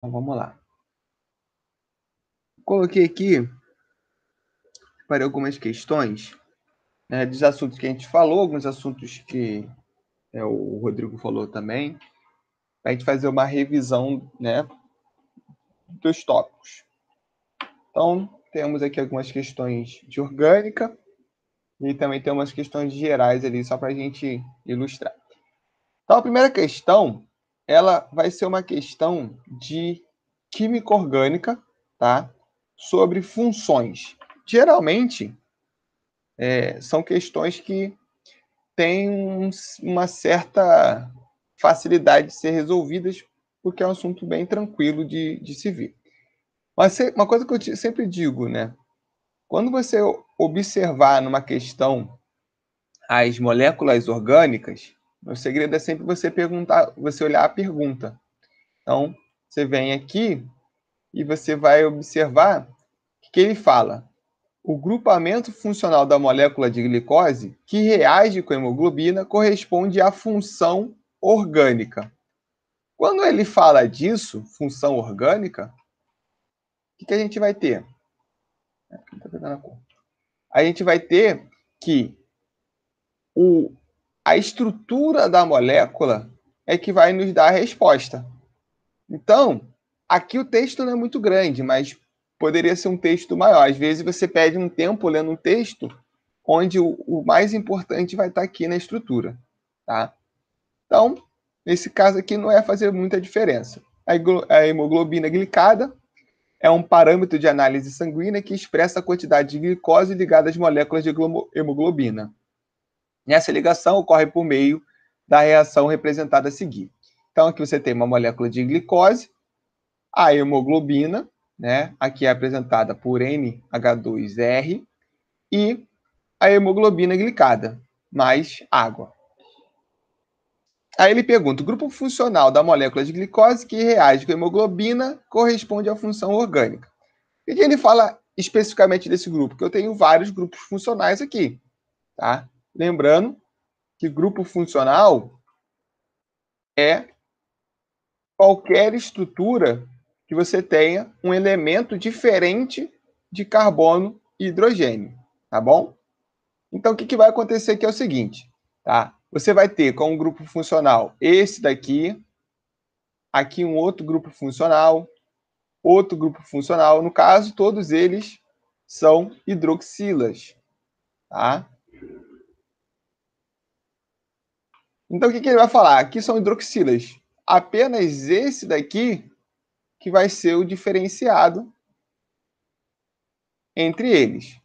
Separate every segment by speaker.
Speaker 1: Então vamos lá. Coloquei aqui para algumas questões né, dos assuntos que a gente falou, alguns assuntos que é, o Rodrigo falou também, para a gente fazer uma revisão né, dos tópicos. Então, temos aqui algumas questões de orgânica e também tem umas questões gerais ali, só para a gente ilustrar. Então, a primeira questão ela vai ser uma questão de química orgânica, tá? Sobre funções. Geralmente, é, são questões que têm um, uma certa facilidade de ser resolvidas, porque é um assunto bem tranquilo de, de se ver. Mas uma coisa que eu sempre digo, né? Quando você observar numa questão as moléculas orgânicas, o segredo é sempre você perguntar, você olhar a pergunta. Então, você vem aqui e você vai observar que ele fala. O grupamento funcional da molécula de glicose que reage com a hemoglobina corresponde à função orgânica. Quando ele fala disso, função orgânica, o que, que a gente vai ter? É, tá a gente vai ter que o a estrutura da molécula é que vai nos dar a resposta. Então, aqui o texto não é muito grande, mas poderia ser um texto maior. Às vezes você pede um tempo lendo um texto onde o, o mais importante vai estar aqui na estrutura, tá? Então, nesse caso aqui não é fazer muita diferença. A hemoglobina glicada é um parâmetro de análise sanguínea que expressa a quantidade de glicose ligada às moléculas de hemoglobina. E essa ligação ocorre por meio da reação representada a seguir. Então, aqui você tem uma molécula de glicose, a hemoglobina, né? Aqui é apresentada por NH2R e a hemoglobina glicada, mais água. Aí ele pergunta: o grupo funcional da molécula de glicose que reage com a hemoglobina corresponde à função orgânica. E ele fala especificamente desse grupo, porque eu tenho vários grupos funcionais aqui, tá? Lembrando que grupo funcional é qualquer estrutura que você tenha um elemento diferente de carbono e hidrogênio, tá bom? Então, o que, que vai acontecer aqui é o seguinte, tá? Você vai ter um grupo funcional esse daqui, aqui um outro grupo funcional, outro grupo funcional. No caso, todos eles são hidroxilas, tá? Então o que, que ele vai falar? Aqui são hidroxilas. Apenas esse daqui que vai ser o diferenciado entre eles.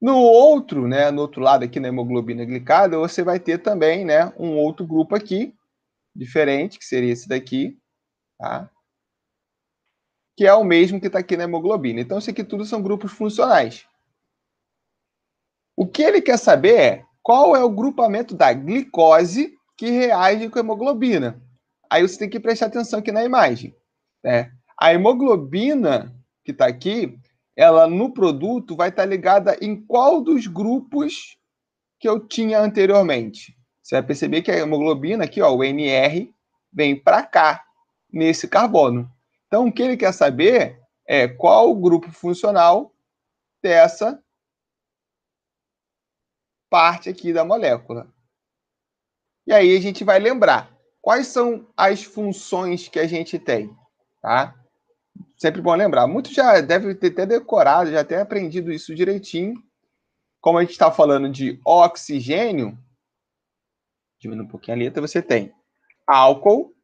Speaker 1: No outro, né, no outro lado aqui na hemoglobina glicada, você vai ter também, né, um outro grupo aqui diferente, que seria esse daqui, tá? Que é o mesmo que está aqui na hemoglobina. Então, isso aqui tudo são grupos funcionais. O que ele quer saber é qual é o grupamento da glicose que reagem com hemoglobina. Aí você tem que prestar atenção aqui na imagem. Né? A hemoglobina que está aqui, ela no produto vai estar tá ligada em qual dos grupos que eu tinha anteriormente. Você vai perceber que a hemoglobina aqui, ó, o NR, vem para cá, nesse carbono. Então, o que ele quer saber é qual o grupo funcional dessa parte aqui da molécula. E aí a gente vai lembrar quais são as funções que a gente tem, tá? Sempre bom lembrar. Muitos já devem ter até decorado, já até aprendido isso direitinho. Como a gente está falando de oxigênio, diminui um pouquinho a letra, você tem álcool,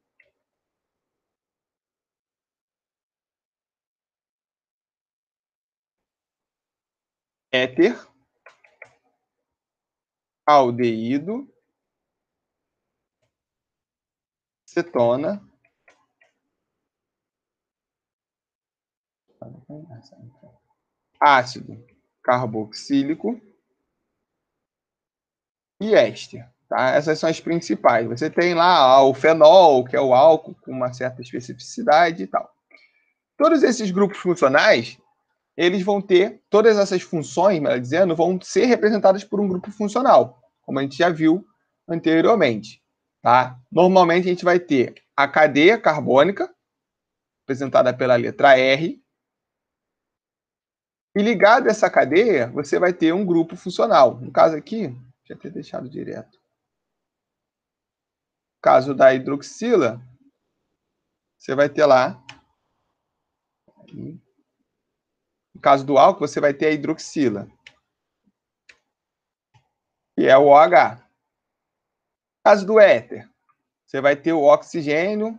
Speaker 1: éter, aldeído acetona. Ácido carboxílico e éster. Tá? Essas são as principais. Você tem lá o fenol, que é o álcool com uma certa especificidade e tal. Todos esses grupos funcionais, eles vão ter, todas essas funções, melhor dizendo, vão ser representadas por um grupo funcional, como a gente já viu anteriormente. Tá? Normalmente a gente vai ter a cadeia carbônica, representada pela letra R, e ligado a essa cadeia, você vai ter um grupo funcional. No caso aqui, deixa eu ter deixado direto. No caso da hidroxila, você vai ter lá. No caso do álcool, você vai ter a hidroxila, que é o OH. Caso do éter, você vai ter o oxigênio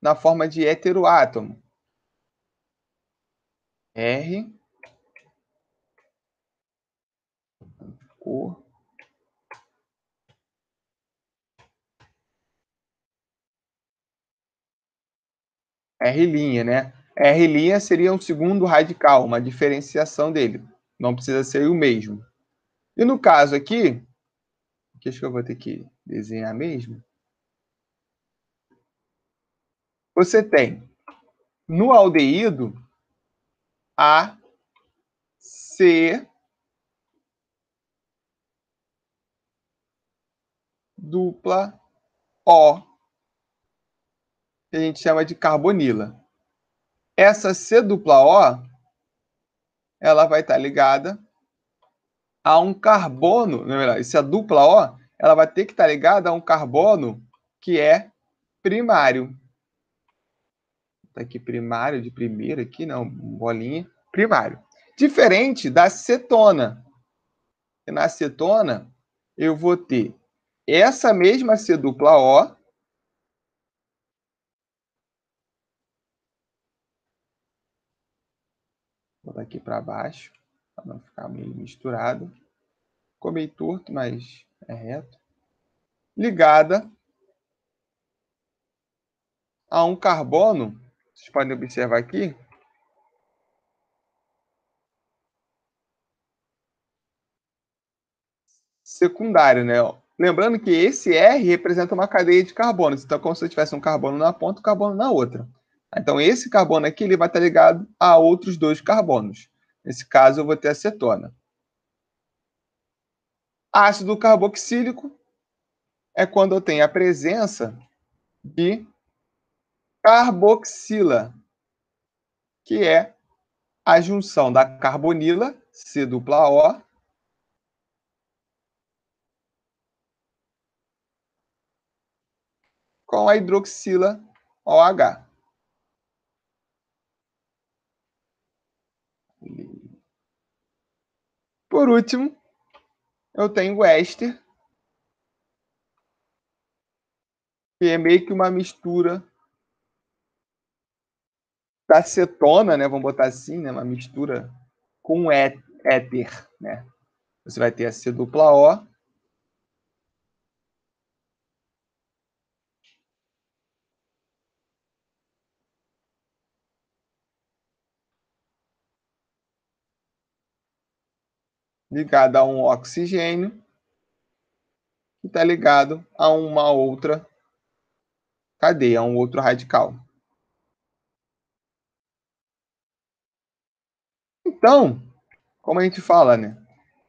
Speaker 1: na forma de heteroátomo. R O R linha, né? R linha seria um segundo radical, uma diferenciação dele. Não precisa ser o mesmo. E no caso aqui, que acho que eu vou ter que desenhar mesmo. Você tem no aldeído A, C, dupla O, que a gente chama de carbonila. Essa C dupla O, ela vai estar ligada a um carbono, na verdade, se a dupla O, ela vai ter que estar tá ligada a um carbono que é primário. Tá aqui primário, de primeira aqui, não, né, bolinha, primário. Diferente da cetona. Na cetona, eu vou ter essa mesma C dupla O, Vou botar aqui para baixo para não ficar meio misturado. Ficou meio torto, mas é reto. Ligada a um carbono, vocês podem observar aqui, secundário, né? Lembrando que esse R representa uma cadeia de carbonos. Então, como se eu tivesse um carbono na ponta e um carbono na outra. Então, esse carbono aqui ele vai estar ligado a outros dois carbonos. Nesse caso, eu vou ter acetona. Ácido carboxílico é quando eu tenho a presença de carboxila, que é a junção da carbonila, C dupla O, com a hidroxila OH. Por último, eu tenho o éster, que é meio que uma mistura da cetona, né? Vamos botar assim, né? Uma mistura com é-, éter, né? Você vai ter a C dupla O ligado a um oxigênio que está ligado a uma outra cadeia, a um outro radical. Então, como a gente fala, né?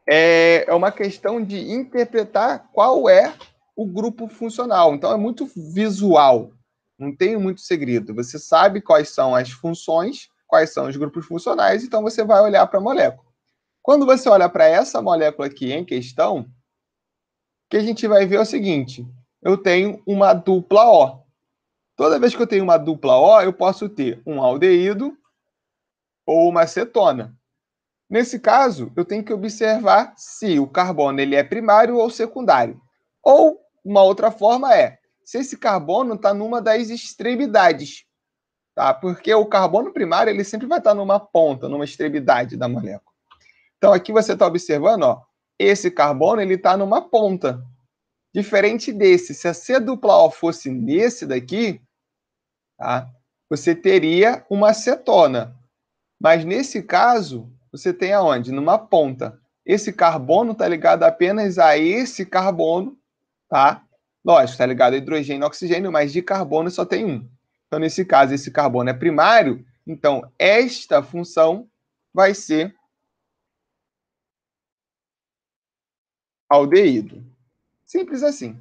Speaker 1: É, é uma questão de interpretar qual é o grupo funcional. Então, é muito visual. Não tem muito segredo. Você sabe quais são as funções, quais são os grupos funcionais, então você vai olhar para a molécula. Quando você olha para essa molécula aqui em questão, o que a gente vai ver é o seguinte: eu tenho uma dupla O. Toda vez que eu tenho uma dupla O, eu posso ter um aldeído ou uma acetona. Nesse caso, eu tenho que observar se o carbono ele é primário ou secundário. Ou uma outra forma é se esse carbono está numa das extremidades, tá? Porque o carbono primário ele sempre vai estar tá numa ponta, numa extremidade da molécula. Então aqui você está observando, ó, esse carbono ele está numa ponta. Diferente desse, se a C dupla O fosse nesse daqui, tá? você teria uma acetona. Mas nesse caso, você tem aonde? Numa ponta. Esse carbono está ligado apenas a esse carbono, tá? Lógico, está ligado a hidrogênio e oxigênio, mas de carbono só tem um. Então, nesse caso, esse carbono é primário, então esta função vai ser aldeído. Simples assim.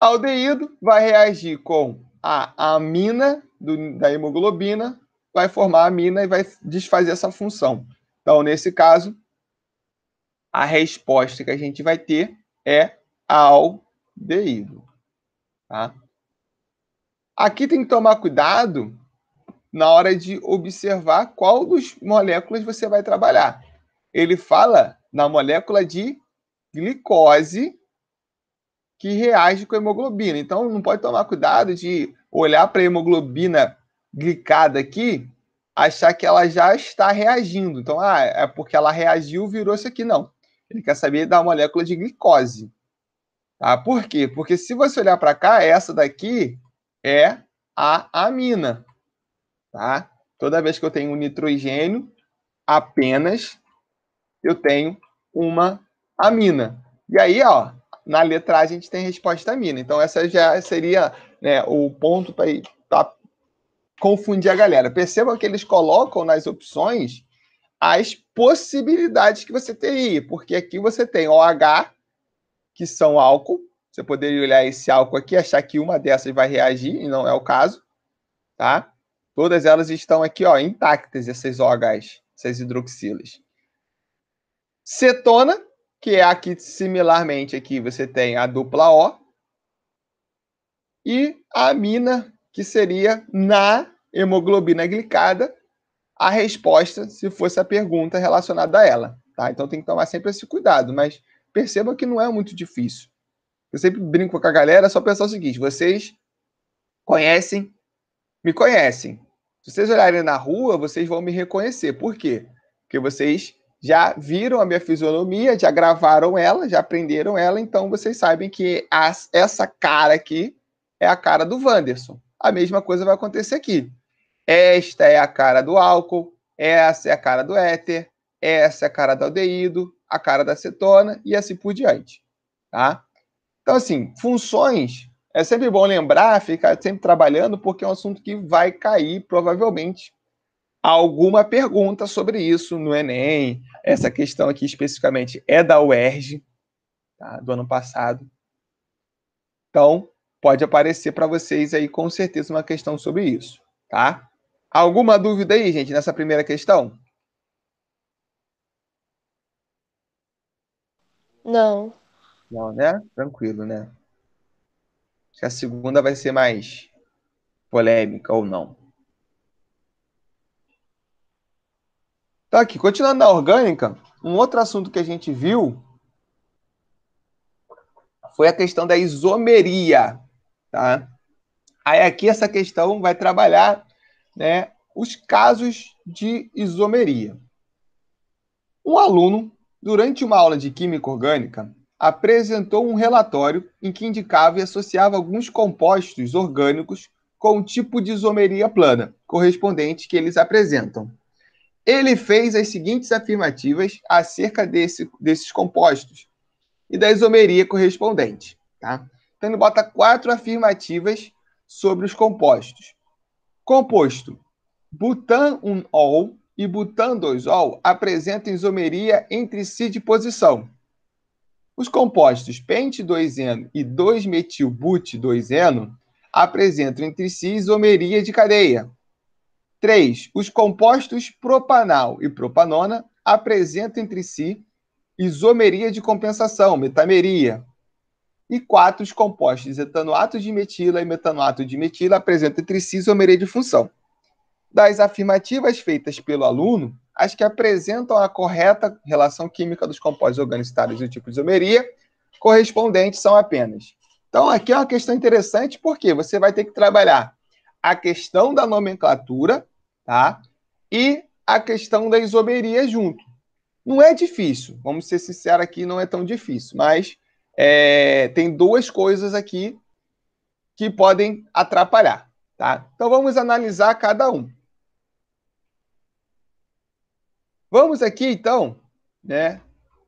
Speaker 1: Aldeído vai reagir com a amina do, da hemoglobina, vai formar a amina e vai desfazer essa função. Então, nesse caso, a resposta que a gente vai ter é aldeído. Tá? Aqui tem que tomar cuidado na hora de observar qual das moléculas você vai trabalhar. Ele fala na molécula de glicose que reage com a hemoglobina. Então, não pode tomar cuidado de olhar para a hemoglobina glicada aqui, achar que ela já está reagindo. Então, ah, é porque ela reagiu, virou isso aqui. Não. Ele quer saber da molécula de glicose. Tá? Por quê? Porque se você olhar para cá, essa daqui é a amina. Tá? Toda vez que eu tenho um nitrogênio, apenas eu tenho uma amina. E aí, ó, na letra A a gente tem resposta amina. Então, essa já seria né, o ponto para confundir a galera. Perceba que eles colocam nas opções as possibilidades que você teria, porque aqui você tem OH, que são álcool. Você poderia olhar esse álcool aqui, achar que uma dessas vai reagir, e não é o caso, tá? Todas elas estão aqui, ó, intactas, essas OHs, essas hidroxilas. Cetona, que é aqui similarmente aqui você tem a dupla O e a amina, que seria na hemoglobina glicada, a resposta se fosse a pergunta relacionada a ela, tá? Então tem que tomar sempre esse cuidado, mas perceba que não é muito difícil. Eu sempre brinco com a galera, só pensar o seguinte, vocês conhecem, me conhecem. Se vocês olharem na rua, vocês vão me reconhecer. Por quê? Porque vocês já viram a minha fisionomia, já gravaram ela, já aprenderam ela, então vocês sabem que as, essa cara aqui é a cara do Wanderson. A mesma coisa vai acontecer aqui. Esta é a cara do álcool, essa é a cara do éter, essa é a cara do aldeído, a cara da cetona e assim por diante, tá? Então, assim, funções é sempre bom lembrar, ficar sempre trabalhando, porque é um assunto que vai cair provavelmente alguma pergunta sobre isso no Enem. Essa questão aqui especificamente é da UERJ, tá? do ano passado. Então, pode aparecer para vocês aí com certeza uma questão sobre isso, tá? Alguma dúvida aí, gente, nessa primeira questão? Não. Não, né? Tranquilo, né? Se a segunda vai ser mais polêmica ou não. Tá aqui, continuando na orgânica, um outro assunto que a gente viu foi a questão da isomeria, tá? Aí aqui essa questão vai trabalhar, né, os casos de isomeria. Um aluno, durante uma aula de química orgânica, apresentou um relatório em que indicava e associava alguns compostos orgânicos com o tipo de isomeria plana correspondente que eles apresentam. Ele fez as seguintes afirmativas acerca desse, desses compostos e da isomeria correspondente. Tá? Então, ele bota quatro afirmativas sobre os compostos. Composto butan 1-ol e butan 2-ol apresentam isomeria entre si de posição. Os compostos pente 2-eno e 2-metilbute 2-eno apresentam entre si isomeria de cadeia. 3. Os compostos propanal e propanona apresentam entre si isomeria de compensação, metameria. E 4. Os compostos etanoato de metila e metanoato de metila apresentam entre si isomeria de função. Das afirmativas feitas pelo aluno, as que apresentam a correta relação química dos compostos organicitários e o tipo de isomeria correspondentes são apenas. Então, aqui é uma questão interessante, porque você vai ter que trabalhar a questão da nomenclatura tá? E a questão da isomeria junto. Não é difícil, vamos ser sinceros aqui, não é tão difícil, mas é, tem duas coisas aqui que podem atrapalhar, tá? Então vamos analisar cada um. Vamos aqui então, né,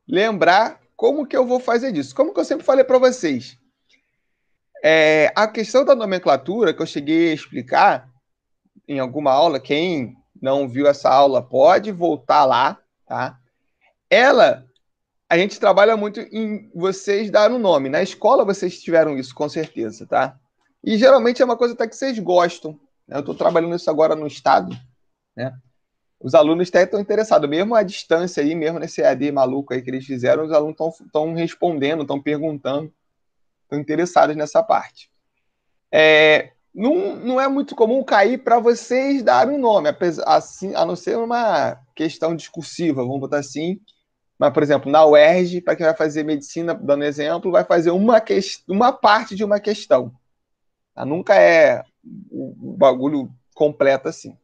Speaker 1: lembrar como que eu vou fazer disso. Como que eu sempre falei para vocês, é, a questão da nomenclatura que eu cheguei a explicar em alguma aula, quem não viu essa aula pode voltar lá, tá? Ela, a gente trabalha muito em vocês dar um nome. Na escola vocês tiveram isso, com certeza, tá? E geralmente é uma coisa até que vocês gostam. Né? Eu estou trabalhando isso agora no estado, né? Os alunos até estão interessados, mesmo à distância aí, mesmo nesse EAD maluco aí que eles fizeram, os alunos estão respondendo, estão perguntando, estão interessados nessa parte. É, não, não é muito comum cair para vocês darem um nome, assim, a não ser uma questão discursiva, vamos botar assim. Mas, por exemplo, na UERJ, para quem vai fazer medicina, dando exemplo, vai fazer uma, que, uma parte de uma questão. Tá? Nunca é o bagulho completo assim.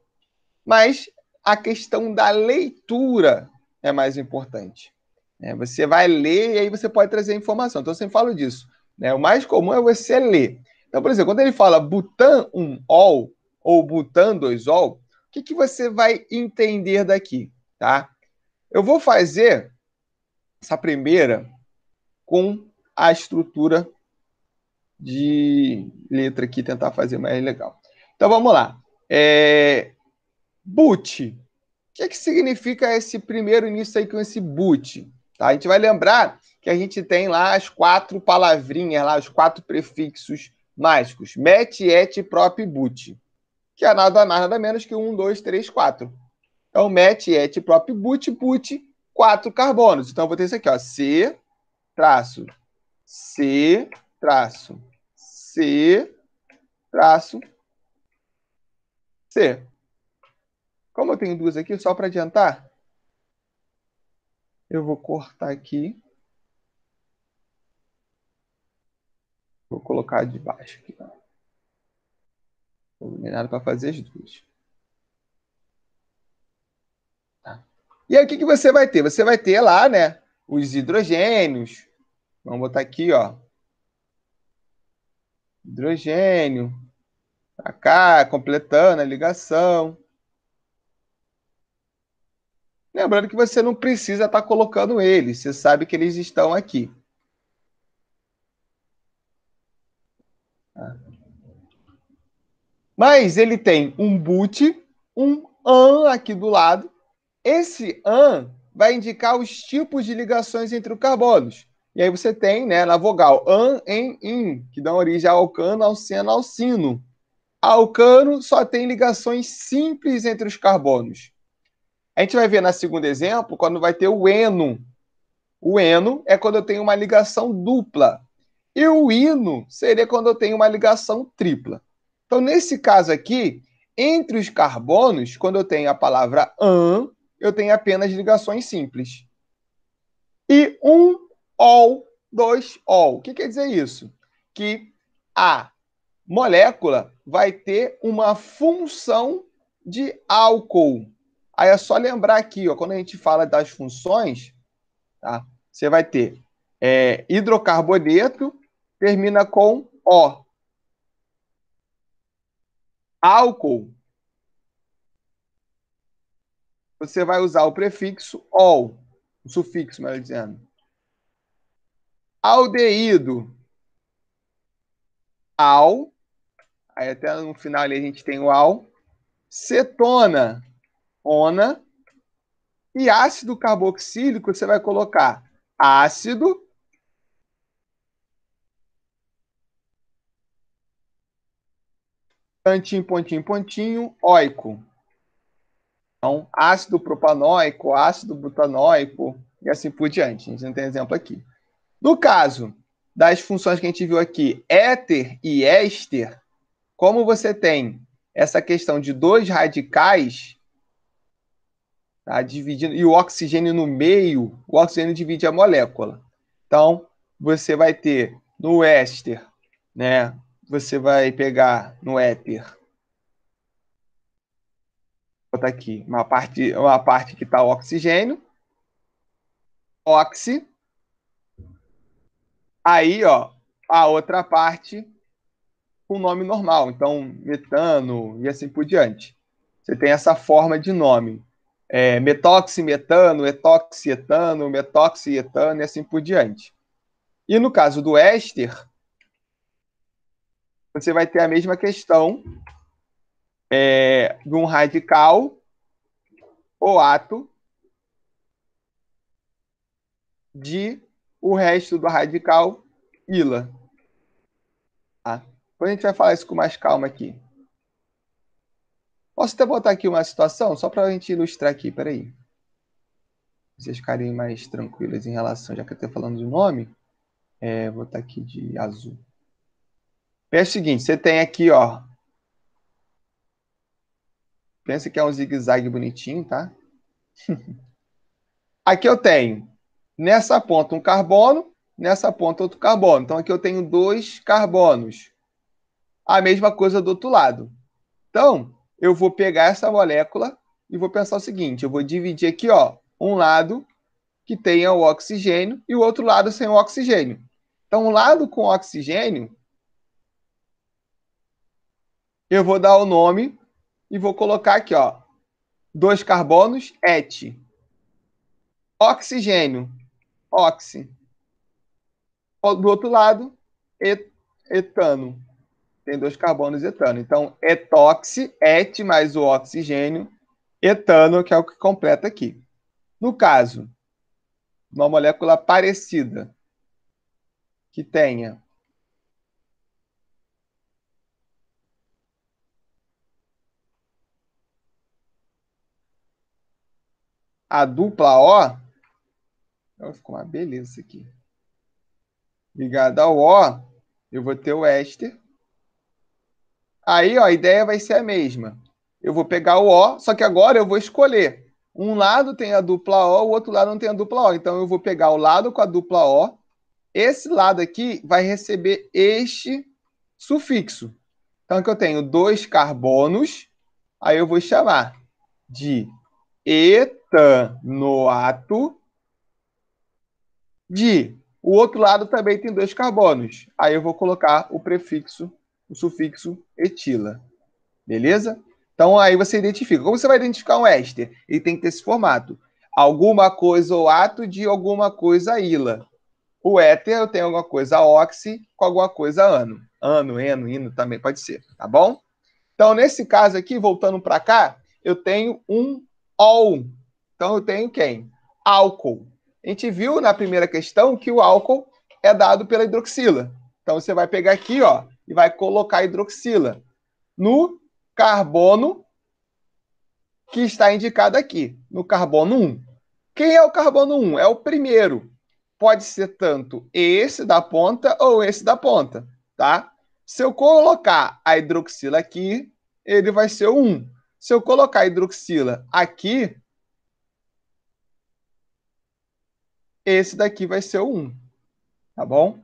Speaker 1: Mas a questão da leitura é mais importante. Né? Você vai ler e aí você pode trazer informação. Então, eu sempre falo disso. Né? O mais comum é você ler. Então, por exemplo, quando ele fala Butan um ol ou Butan dois ol, o que, que você vai entender daqui, tá? Eu vou fazer essa primeira com a estrutura de letra aqui, tentar fazer mais legal. Então vamos lá. É... O que, é que significa esse primeiro início aí com esse boot? Tá? A gente vai lembrar que a gente tem lá as quatro palavrinhas, lá, os quatro prefixos mágicos, Met, Et, Prop Boot, que é nada mais, nada menos que um dois três quatro Então, Met, Et, Prop, Boot, boot, quatro carbonos. Então, eu vou ter isso aqui, ó, C, traço, C, traço, C, traço, C. Como eu tenho duas aqui, só para adiantar, eu vou cortar aqui. Vou colocar de baixo aqui. Ó. Não tem nada para fazer as duas. Tá. E aí o que, que você vai ter? Você vai ter lá, né? Os hidrogênios. Vamos botar aqui, ó. Hidrogênio. Pra cá, completando a ligação. Lembrando que você não precisa estar tá colocando eles, você sabe que eles estão aqui. Mas ele tem um boot, um an aqui do lado. Esse an vai indicar os tipos de ligações entre os carbonos. E aí você tem, né, na vogal an, em in, que dá origem ao alcano, ao seno, sino. Alcano só tem ligações simples entre os carbonos. A gente vai ver na segundo exemplo quando vai ter o eno. O eno é quando eu tenho uma ligação dupla. E o hino seria quando eu tenho uma ligação tripla. Então, nesse caso aqui, entre os carbonos, quando eu tenho a palavra an, eu tenho apenas ligações simples. E um ol, dois ol. O que quer dizer isso? Que a molécula vai ter uma função de álcool. Aí é só lembrar aqui, ó, quando a gente fala das funções, tá? você vai ter é, hidrocarboneto, termina com O. Álcool. Você vai usar o prefixo ol, o sufixo, melhor dizendo. Aldeído. Al. Aí até no final ali a gente tem o al. Cetona. Ona. E ácido carboxílico, você vai colocar ácido pontinho pontinho, pontinho, oico. Então, ácido propanoico, ácido butanoico e assim por diante. A gente não tem exemplo aqui. No caso das funções que a gente viu aqui, éter e éster, como você tem essa questão de dois radicais, tá, dividindo, e o oxigênio no meio, o oxigênio divide a molécula. Então, você vai ter no éster, né, você vai pegar no éter, Vou botar aqui uma parte, uma parte que está o oxigênio. Oxi. Aí, ó, a outra parte com nome normal. Então, metano e assim por diante. Você tem essa forma de nome. É, metoxi, metano, etoxi, etano, metoxi, etano e assim por diante. E no caso do éster, você vai ter a mesma questão é, de um radical ou ato de o resto do radical ila. Tá? Depois a gente vai falar isso com mais calma aqui. Posso até botar aqui uma situação, só para a gente ilustrar aqui, peraí. Vocês ficarem mais tranquilas em relação, já que eu estou falando de nome, é, vou botar aqui de azul. Pensa o seguinte, você tem aqui, ó. Pensa que é um zigue-zague bonitinho, tá? aqui eu tenho nessa ponta um carbono, nessa ponta outro carbono. Então aqui eu tenho dois carbonos. A mesma coisa do outro lado. Então, eu vou pegar essa molécula e vou pensar o seguinte, eu vou dividir aqui, ó, um lado que tenha o oxigênio e o outro lado sem o oxigênio. Então, o lado com oxigênio eu vou dar o nome e vou colocar aqui, ó. Dois carbonos, et. Oxigênio, oxi. Do outro lado, et, etano. Tem dois carbonos etano. Então, etoxi, et mais o oxigênio, etano, que é o que completa aqui. No caso, uma molécula parecida que tenha a dupla O. Então, ficou uma beleza isso aqui. Ligado ao O, eu vou ter o éster. Aí ó, a ideia vai ser a mesma. Eu vou pegar o O, só que agora eu vou escolher. Um lado tem a dupla O, o outro lado não tem a dupla O. Então eu vou pegar o lado com a dupla O. Esse lado aqui vai receber este sufixo. Então, que eu tenho dois carbonos, aí eu vou chamar de etanoato de. O outro lado também tem dois carbonos. Aí eu vou colocar o prefixo, o sufixo etila. Beleza? Então aí você identifica. Como você vai identificar um éster? Ele tem que ter esse formato. Alguma coisa ou ato de alguma coisa ila. O éter eu tenho alguma coisa oxi com alguma coisa ano. Ano, eno, hino também pode ser, tá bom? Então, nesse caso aqui, voltando para cá, eu tenho um all. Então eu tenho quem? Álcool. A gente viu na primeira questão que o álcool é dado pela hidroxila. Então você vai pegar aqui, ó, e vai colocar a hidroxila no carbono que está indicado aqui, no carbono 1. Quem é o carbono 1? É o primeiro. Pode ser tanto esse da ponta ou esse da ponta, tá? Se eu colocar a hidroxila aqui, ele vai ser o 1. Se eu colocar hidroxila aqui, esse daqui vai ser o 1, tá bom?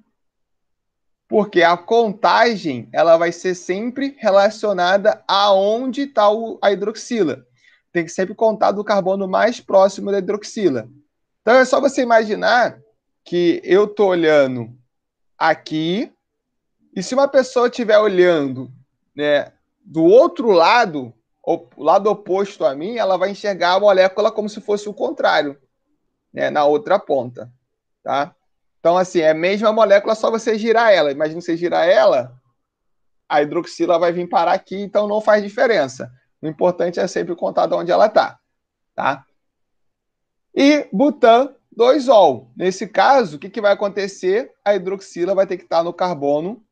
Speaker 1: Porque a contagem ela vai ser sempre relacionada aonde está a hidroxila. Tem que sempre contar do carbono mais próximo da hidroxila. Então é só você imaginar que eu estou olhando aqui, e se uma pessoa estiver olhando né, do outro lado, o lado oposto a mim, ela vai enxergar a molécula como se fosse o contrário, né, na outra ponta, tá? Então, assim, é a mesma molécula, só você girar ela. Imagina você girar ela, a hidroxila vai vir parar aqui, então não faz diferença. O importante é sempre contar de onde ela está, tá? E butan 2-ol. Nesse caso, o que, que vai acontecer? A hidroxila vai ter que estar tá no carbono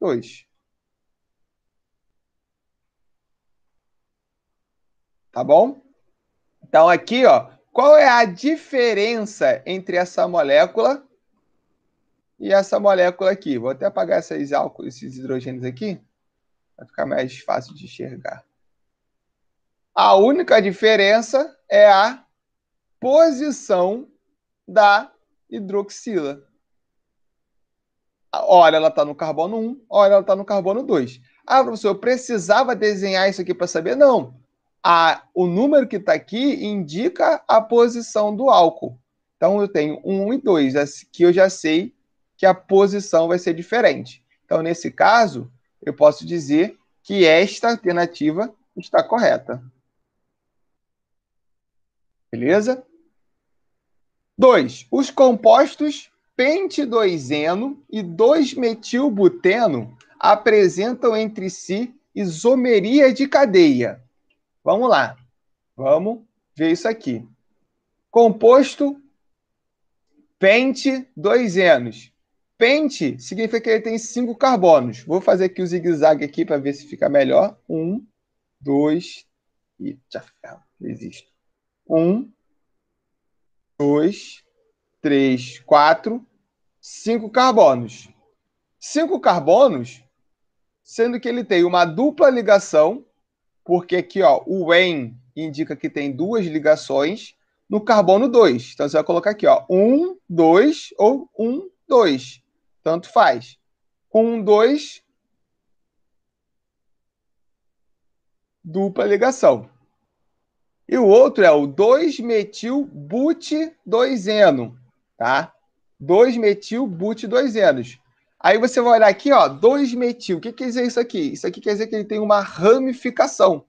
Speaker 1: 2. tá bom? Então aqui, ó, qual é a diferença entre essa molécula e essa molécula aqui? Vou até apagar esses álcools, esses hidrogênios aqui, para ficar mais fácil de enxergar. A única diferença é a posição da hidroxila. olha ela está no carbono 1, olha ela está no carbono 2. Ah, professor, eu precisava desenhar isso aqui para saber? Não a, o número que está aqui indica a posição do álcool. Então, eu tenho 1 e 2, que eu já sei que a posição vai ser diferente. Então, nesse caso, eu posso dizer que esta alternativa está correta. Beleza? 2. Os compostos pente-2-eno e 2-metilbuteno apresentam entre si isomeria de cadeia. Vamos lá. Vamos ver isso aqui. Composto pente dois enos Pente significa que ele tem cinco carbonos. Vou fazer aqui o zigue-zague aqui para ver se fica melhor. Um, dois e já existe. Um, dois, três, quatro, cinco carbonos. Cinco carbonos, sendo que ele tem uma dupla ligação porque aqui ó, o en indica que tem duas ligações no carbono 2. Então você vai colocar aqui ó, 1, 2 ou 1, 2. Tanto faz. Com um 2 dupla ligação. E o outro é o 2-metil-but-2-eno, tá? 2-metil-but-2-enos. Aí você vai olhar aqui, ó, 2-metil. O que quer dizer isso aqui? Isso aqui quer dizer que ele tem uma ramificação,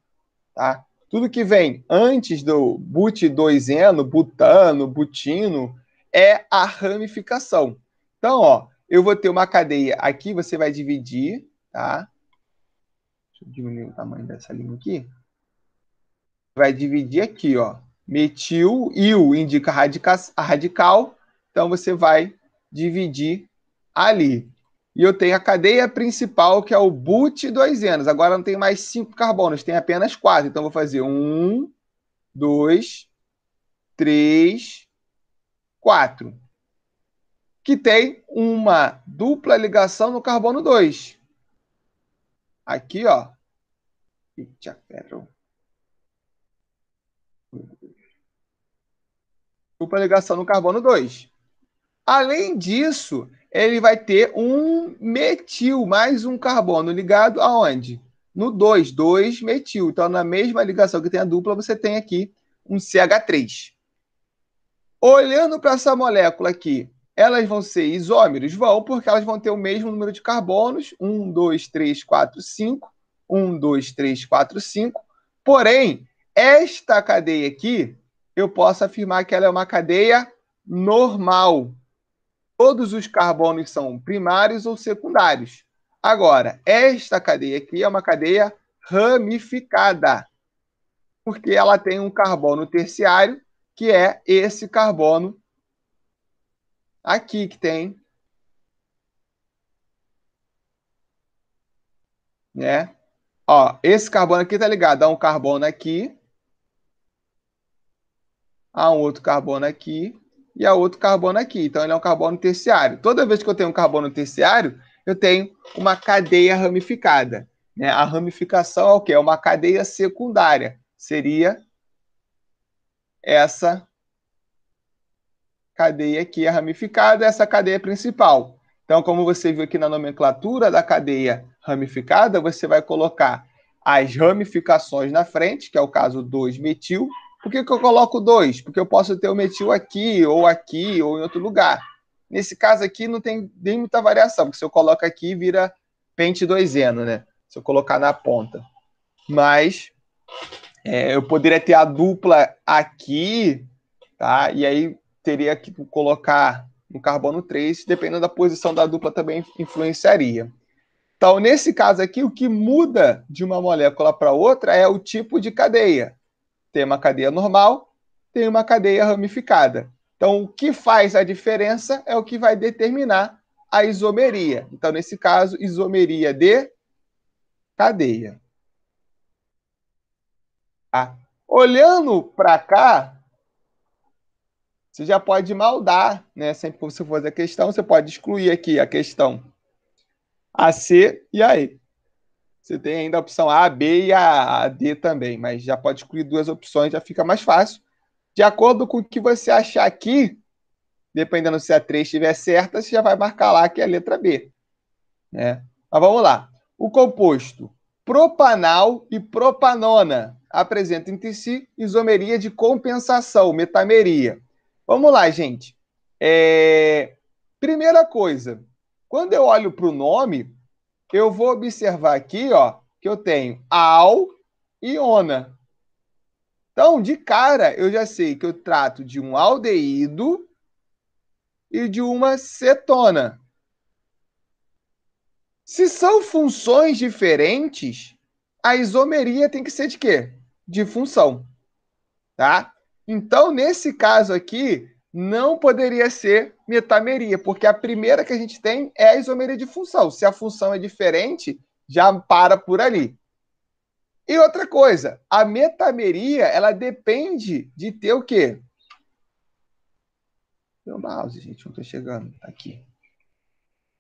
Speaker 1: tá? Tudo que vem antes do but2-eno, butano, butino, é a ramificação. Então, ó, eu vou ter uma cadeia aqui, você vai dividir, tá? Deixa eu diminuir o tamanho dessa linha aqui. Vai dividir aqui, ó. Metil, il indica a radical, então você vai dividir ali. E eu tenho a cadeia principal, que é o boot 2 n Agora não tem mais cinco carbonos, tem apenas quatro. Então, vou fazer um, dois, três, quatro. Que tem uma dupla ligação no carbono 2. Aqui, ó. Eita, ferro. Dupla ligação no carbono 2. Além disso, ele vai ter um metil, mais um carbono ligado aonde? No 2, 2 metil. Então, na mesma ligação que tem a dupla, você tem aqui um CH3. Olhando para essa molécula aqui, elas vão ser isômeros? Vão, porque elas vão ter o mesmo número de carbonos, 1, 2, 3, 4, 5, 1, 2, 3, 4, 5. Porém, esta cadeia aqui, eu posso afirmar que ela é uma cadeia normal todos os carbonos são primários ou secundários. Agora, esta cadeia aqui é uma cadeia ramificada, porque ela tem um carbono terciário, que é esse carbono aqui que tem. Né? Ó, esse carbono aqui está ligado a um carbono aqui, a um outro carbono aqui e a outro carbono aqui. Então, ele é um carbono terciário. Toda vez que eu tenho um carbono terciário, eu tenho uma cadeia ramificada. Né? A ramificação é o quê? É uma cadeia secundária. Seria essa cadeia aqui é ramificada, essa cadeia é principal. Então, como você viu aqui na nomenclatura da cadeia ramificada, você vai colocar as ramificações na frente, que é o caso 2-metil, por que, que eu coloco dois? Porque eu posso ter o metil aqui, ou aqui, ou em outro lugar. Nesse caso aqui não tem nem muita variação, porque se eu coloco aqui, vira pente doiseno, né? Se eu colocar na ponta. Mas é, eu poderia ter a dupla aqui, tá? E aí teria que colocar no carbono 3, dependendo da posição da dupla também influenciaria. Então, nesse caso aqui, o que muda de uma molécula para outra é o tipo de cadeia tem uma cadeia normal, tem uma cadeia ramificada. Então, o que faz a diferença é o que vai determinar a isomeria. Então, nesse caso, isomeria de cadeia. Tá? Olhando para cá, você já pode maldar, né? Sempre que você for fazer a questão, você pode excluir aqui a questão AC e aí. Você tem ainda a opção A, B e a D também, mas já pode excluir duas opções, já fica mais fácil. De acordo com o que você achar aqui, dependendo se a 3 estiver certa, você já vai marcar lá que é a letra B. Né? Mas vamos lá. O composto propanal e propanona apresentam entre si isomeria de compensação, metameria. Vamos lá, gente. É... Primeira coisa, quando eu olho para o nome, eu vou observar aqui, ó, que eu tenho al e ona. Então, de cara, eu já sei que eu trato de um aldeído e de uma cetona. Se são funções diferentes, a isomeria tem que ser de quê? De função, tá? Então, nesse caso aqui, não poderia ser metameria, porque a primeira que a gente tem é a isomeria de função. Se a função é diferente, já para por ali. E outra coisa, a metameria, ela depende de ter o quê? Meu mouse, gente, não estou chegando. Aqui.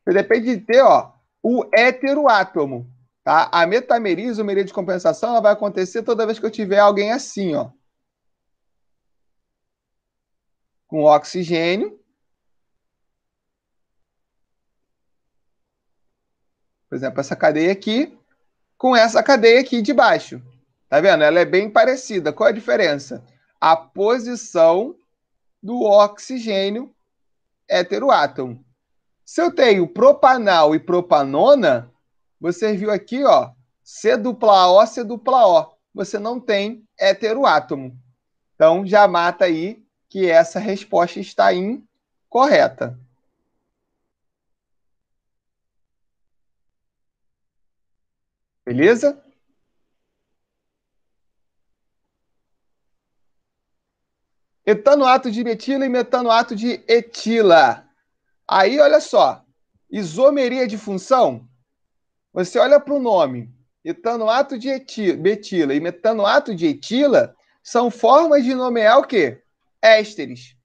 Speaker 1: Depende de ter, ó, o heteroátomo, tá? A metameria, isomeria de compensação, ela vai acontecer toda vez que eu tiver alguém assim, ó. com oxigênio. Por exemplo, essa cadeia aqui com essa cadeia aqui de baixo. Tá vendo? Ela é bem parecida. Qual a diferença? A posição do oxigênio heteroátomo. Se eu tenho propanal e propanona, você viu aqui, ó, C dupla O, C dupla O. Você não tem heteroátomo. Então já mata aí que essa resposta está incorreta. Beleza? Etanoato de metila e metanoato de etila. Aí, olha só. Isomeria de função. Você olha para o nome. Etanoato de etila, metila e metanoato de etila são formas de nomear o quê? ésteres.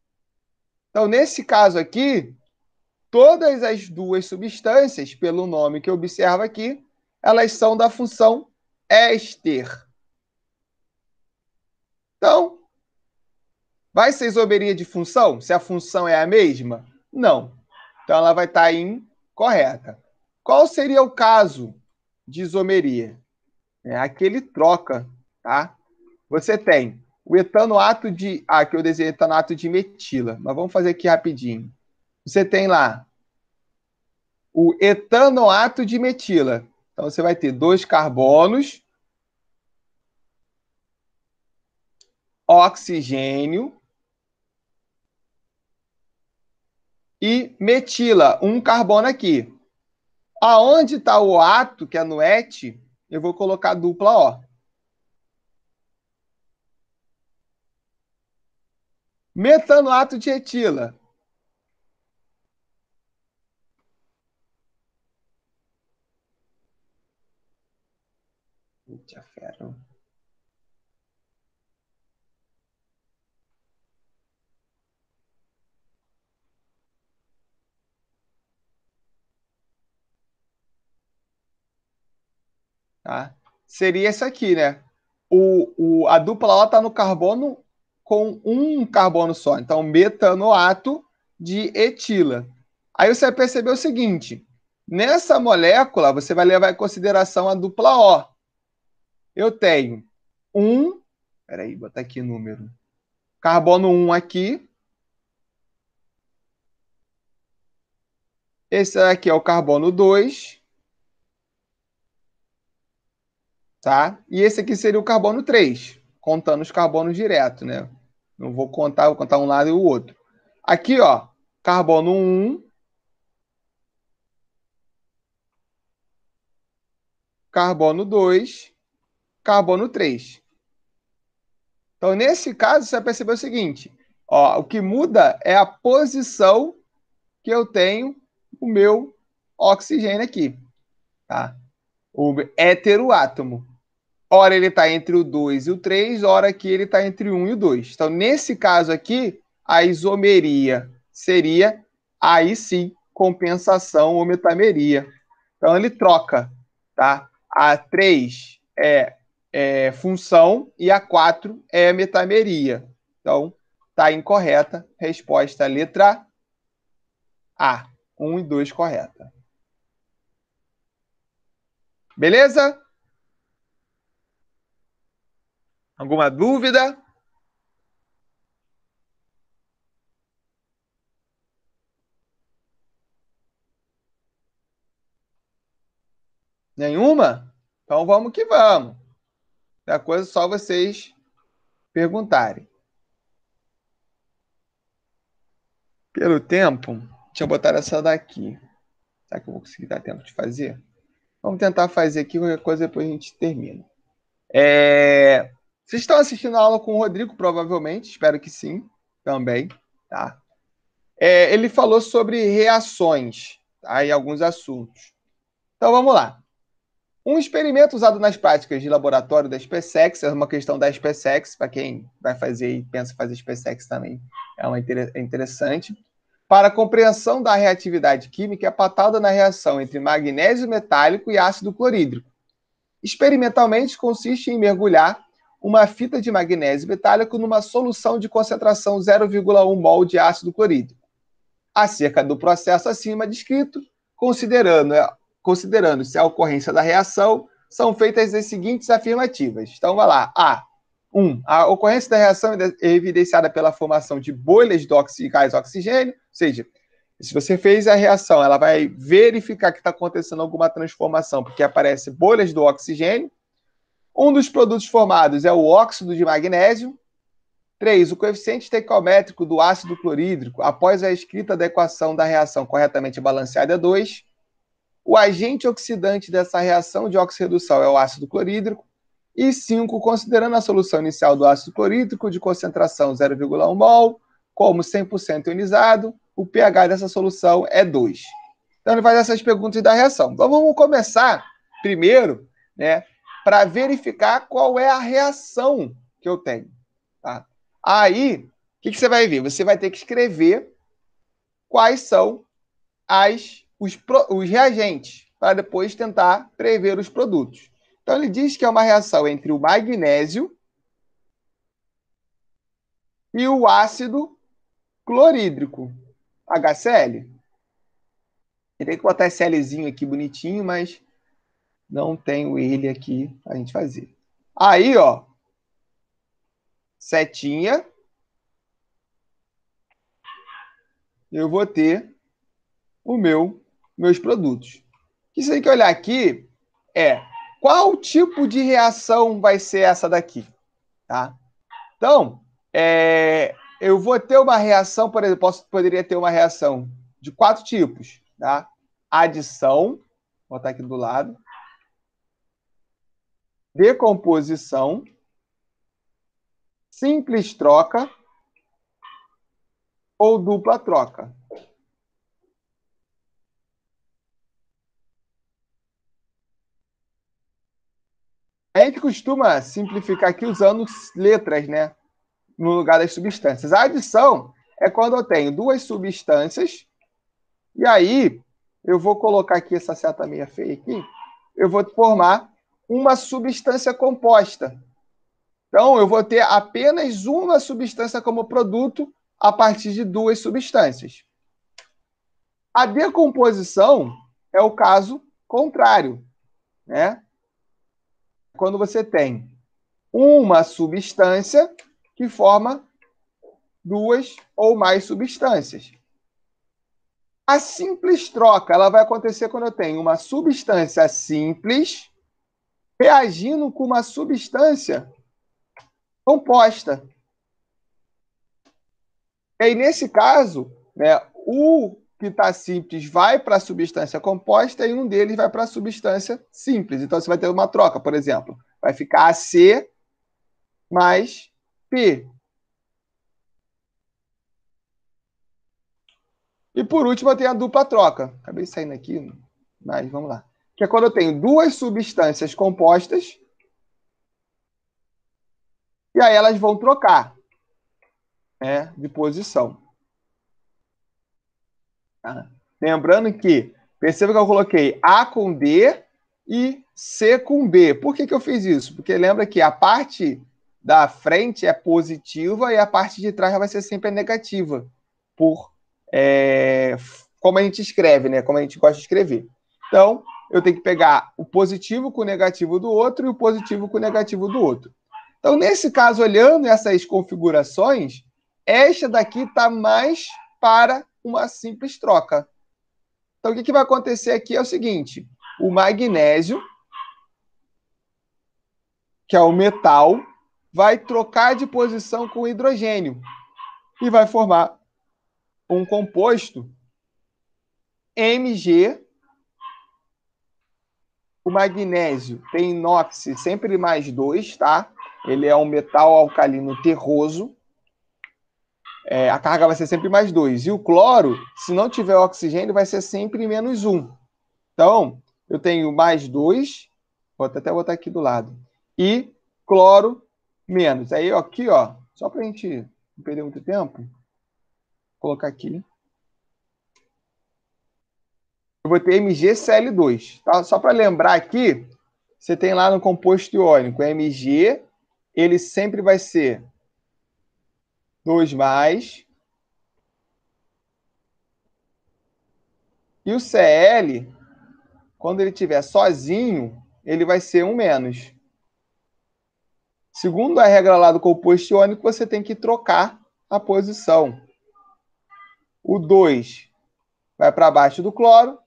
Speaker 1: Então, nesse caso aqui, todas as duas substâncias, pelo nome que observa aqui, elas são da função éster. Então, vai ser isomeria de função? Se a função é a mesma? Não. Então, ela vai estar tá incorreta. Qual seria o caso de isomeria? É, aquele troca, tá? Você tem o etanoato de. Ah, que eu desenhei etanoato tá de metila. Mas vamos fazer aqui rapidinho. Você tem lá o etanoato de metila. Então você vai ter dois carbonos, oxigênio e metila, um carbono aqui. Aonde está o ato, que é no et, eu vou colocar dupla O. Metanoato de etila. Eita, Tá? Seria isso aqui, né? O, o, a dupla lá está no carbono com um carbono só, então metanoato de etila. Aí você vai perceber o seguinte: nessa molécula, você vai levar em consideração a dupla O. Eu tenho um, peraí, vou botar aqui número, carbono 1 aqui. Esse aqui é o carbono 2. Tá? E esse aqui seria o carbono 3, contando os carbonos direto, né? Não vou contar, vou contar um lado e o outro. Aqui, ó, carbono 1. Carbono 2. Carbono 3. Então, nesse caso, você vai perceber o seguinte: ó, o que muda é a posição que eu tenho o meu oxigênio aqui. Tá? O átomo. Ora ele está entre o 2 e o 3, ora que ele está entre o 1 e o 2. Então, nesse caso aqui, a isomeria seria, aí sim, compensação ou metameria. Então, ele troca, tá? A 3 é, é função e a 4 é metameria. Então, está incorreta. Resposta letra A. 1 e 2 correta. Beleza? Alguma dúvida? Nenhuma? Então vamos que vamos. É a coisa só vocês perguntarem. Pelo tempo, deixa eu botar essa daqui. Será que eu vou conseguir dar tempo de fazer? Vamos tentar fazer aqui, qualquer coisa depois a gente termina. É... Vocês estão assistindo a aula com o Rodrigo, provavelmente, espero que sim, também, tá? É, ele falou sobre reações, tá? E alguns assuntos. Então vamos lá. Um experimento usado nas práticas de laboratório da SpaceX, é uma questão da SpaceX, para quem vai fazer e pensa fazer SpaceX também, é, uma, é interessante. Para a compreensão da reatividade química, é patada na reação entre magnésio metálico e ácido clorídrico. Experimentalmente, consiste em mergulhar uma fita de magnésio metálico numa solução de concentração 0,1 mol de ácido clorídrico. Acerca do processo acima descrito, considerando, é, considerando-se a ocorrência da reação, são feitas as seguintes afirmativas. Então, vai lá. A. 1. Um, a ocorrência da reação é, é evidenciada pela formação de bolhas de oxi, gás oxigênio, ou seja, se você fez a reação, ela vai verificar que está acontecendo alguma transformação, porque aparece bolhas do oxigênio, um dos produtos formados é o óxido de magnésio. 3. O coeficiente estequiométrico do ácido clorídrico após a escrita da equação da reação corretamente balanceada é 2. O agente oxidante dessa reação de oxirredução é o ácido clorídrico. E 5. Considerando a solução inicial do ácido clorídrico de concentração 0,1 mol como 100% ionizado, o pH dessa solução é 2. Então ele faz essas perguntas da reação. Então vamos começar primeiro, né, para verificar qual é a reação que eu tenho. Tá? Aí, o que, que, você vai ver? Você vai ter que escrever quais são as, os, os reagentes para depois tentar prever os produtos. Então, ele diz que é uma reação entre o magnésio e o ácido clorídrico, HCl. tem que botar esse Lzinho aqui bonitinho, mas não tenho ele aqui a gente fazer. Aí, ó. Setinha. Eu vou ter o meu, meus produtos. O que você tem que olhar aqui é qual tipo de reação vai ser essa daqui, tá? Então, é, eu vou ter uma reação, por exemplo, posso, poderia ter uma reação de quatro tipos, tá? Adição, vou botar aqui do lado, decomposição, simples troca ou dupla troca. A gente costuma simplificar aqui usando letras, né? No lugar das substâncias. A adição é quando eu tenho duas substâncias, e aí eu vou colocar aqui essa seta meia feia aqui, eu vou formar uma substância composta. Então, eu vou ter apenas uma substância como produto a partir de duas substâncias. A decomposição é o caso contrário, né? Quando você tem uma substância que forma duas ou mais substâncias. A simples troca, ela vai acontecer quando eu tenho uma substância simples reagindo com uma substância composta. E aí, nesse caso, né, o que está simples vai para a substância composta e um deles vai para a substância simples. Então, você vai ter uma troca, por exemplo. Vai ficar AC mais P. E por último, eu tenho a dupla troca. Acabei saindo aqui, mas vamos lá que é quando eu tenho duas substâncias compostas e aí elas vão trocar né, de posição. Tá? Lembrando que, perceba que eu coloquei A com D e C com B. Por que, que eu fiz isso? Porque lembra que a parte da frente é positiva e a parte de trás vai ser sempre negativa, por é, como a gente escreve, né? Como a gente gosta de escrever. Então, eu tenho que pegar o positivo com o negativo do outro e o positivo com o negativo do outro. Então, nesse caso, olhando essas configurações, esta daqui está mais para uma simples troca. Então, o que, que vai acontecer aqui é o seguinte: o magnésio, que é o metal, vai trocar de posição com o hidrogênio e vai formar um composto Mg o magnésio tem inox sempre mais dois, tá? Ele é um metal alcalino terroso. É, a carga vai ser sempre mais dois. E o cloro, se não tiver oxigênio, vai ser sempre menos um. Então, eu tenho mais dois, vou até botar aqui do lado, e cloro menos. Aí, ó, aqui, ó, só para a gente não perder muito tempo, vou colocar aqui eu botei MgCl2. Tá? Só para lembrar aqui, você tem lá no composto iônico Mg, ele sempre vai ser 2 mais. E o Cl, quando ele estiver sozinho, ele vai ser 1 um menos. Segundo a regra lá do composto iônico, você tem que trocar a posição. O 2 vai para baixo do cloro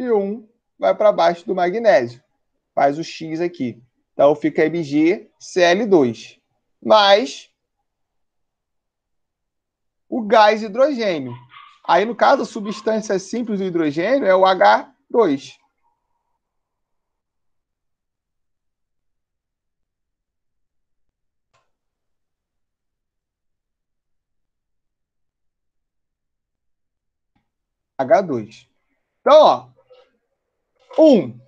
Speaker 1: e um vai para baixo do magnésio. Faz o X aqui. Então fica MgCl2. Mais o gás hidrogênio. Aí, no caso, a substância simples do hidrogênio é o H2. H2. Então, ó, um,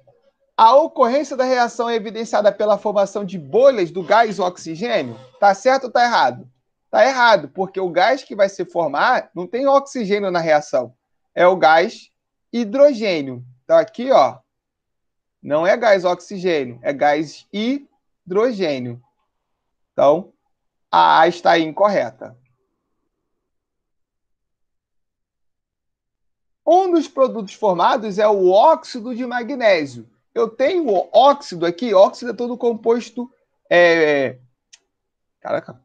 Speaker 1: a ocorrência da reação é evidenciada pela formação de bolhas do gás oxigênio. Tá certo ou tá errado? Tá errado, porque o gás que vai se formar não tem oxigênio na reação. É o gás hidrogênio. Então aqui, ó, não é gás oxigênio, é gás hidrogênio. Então, a A está incorreta. Um dos produtos formados é o óxido de magnésio. Eu tenho óxido aqui, óxido é todo composto. É... Caraca,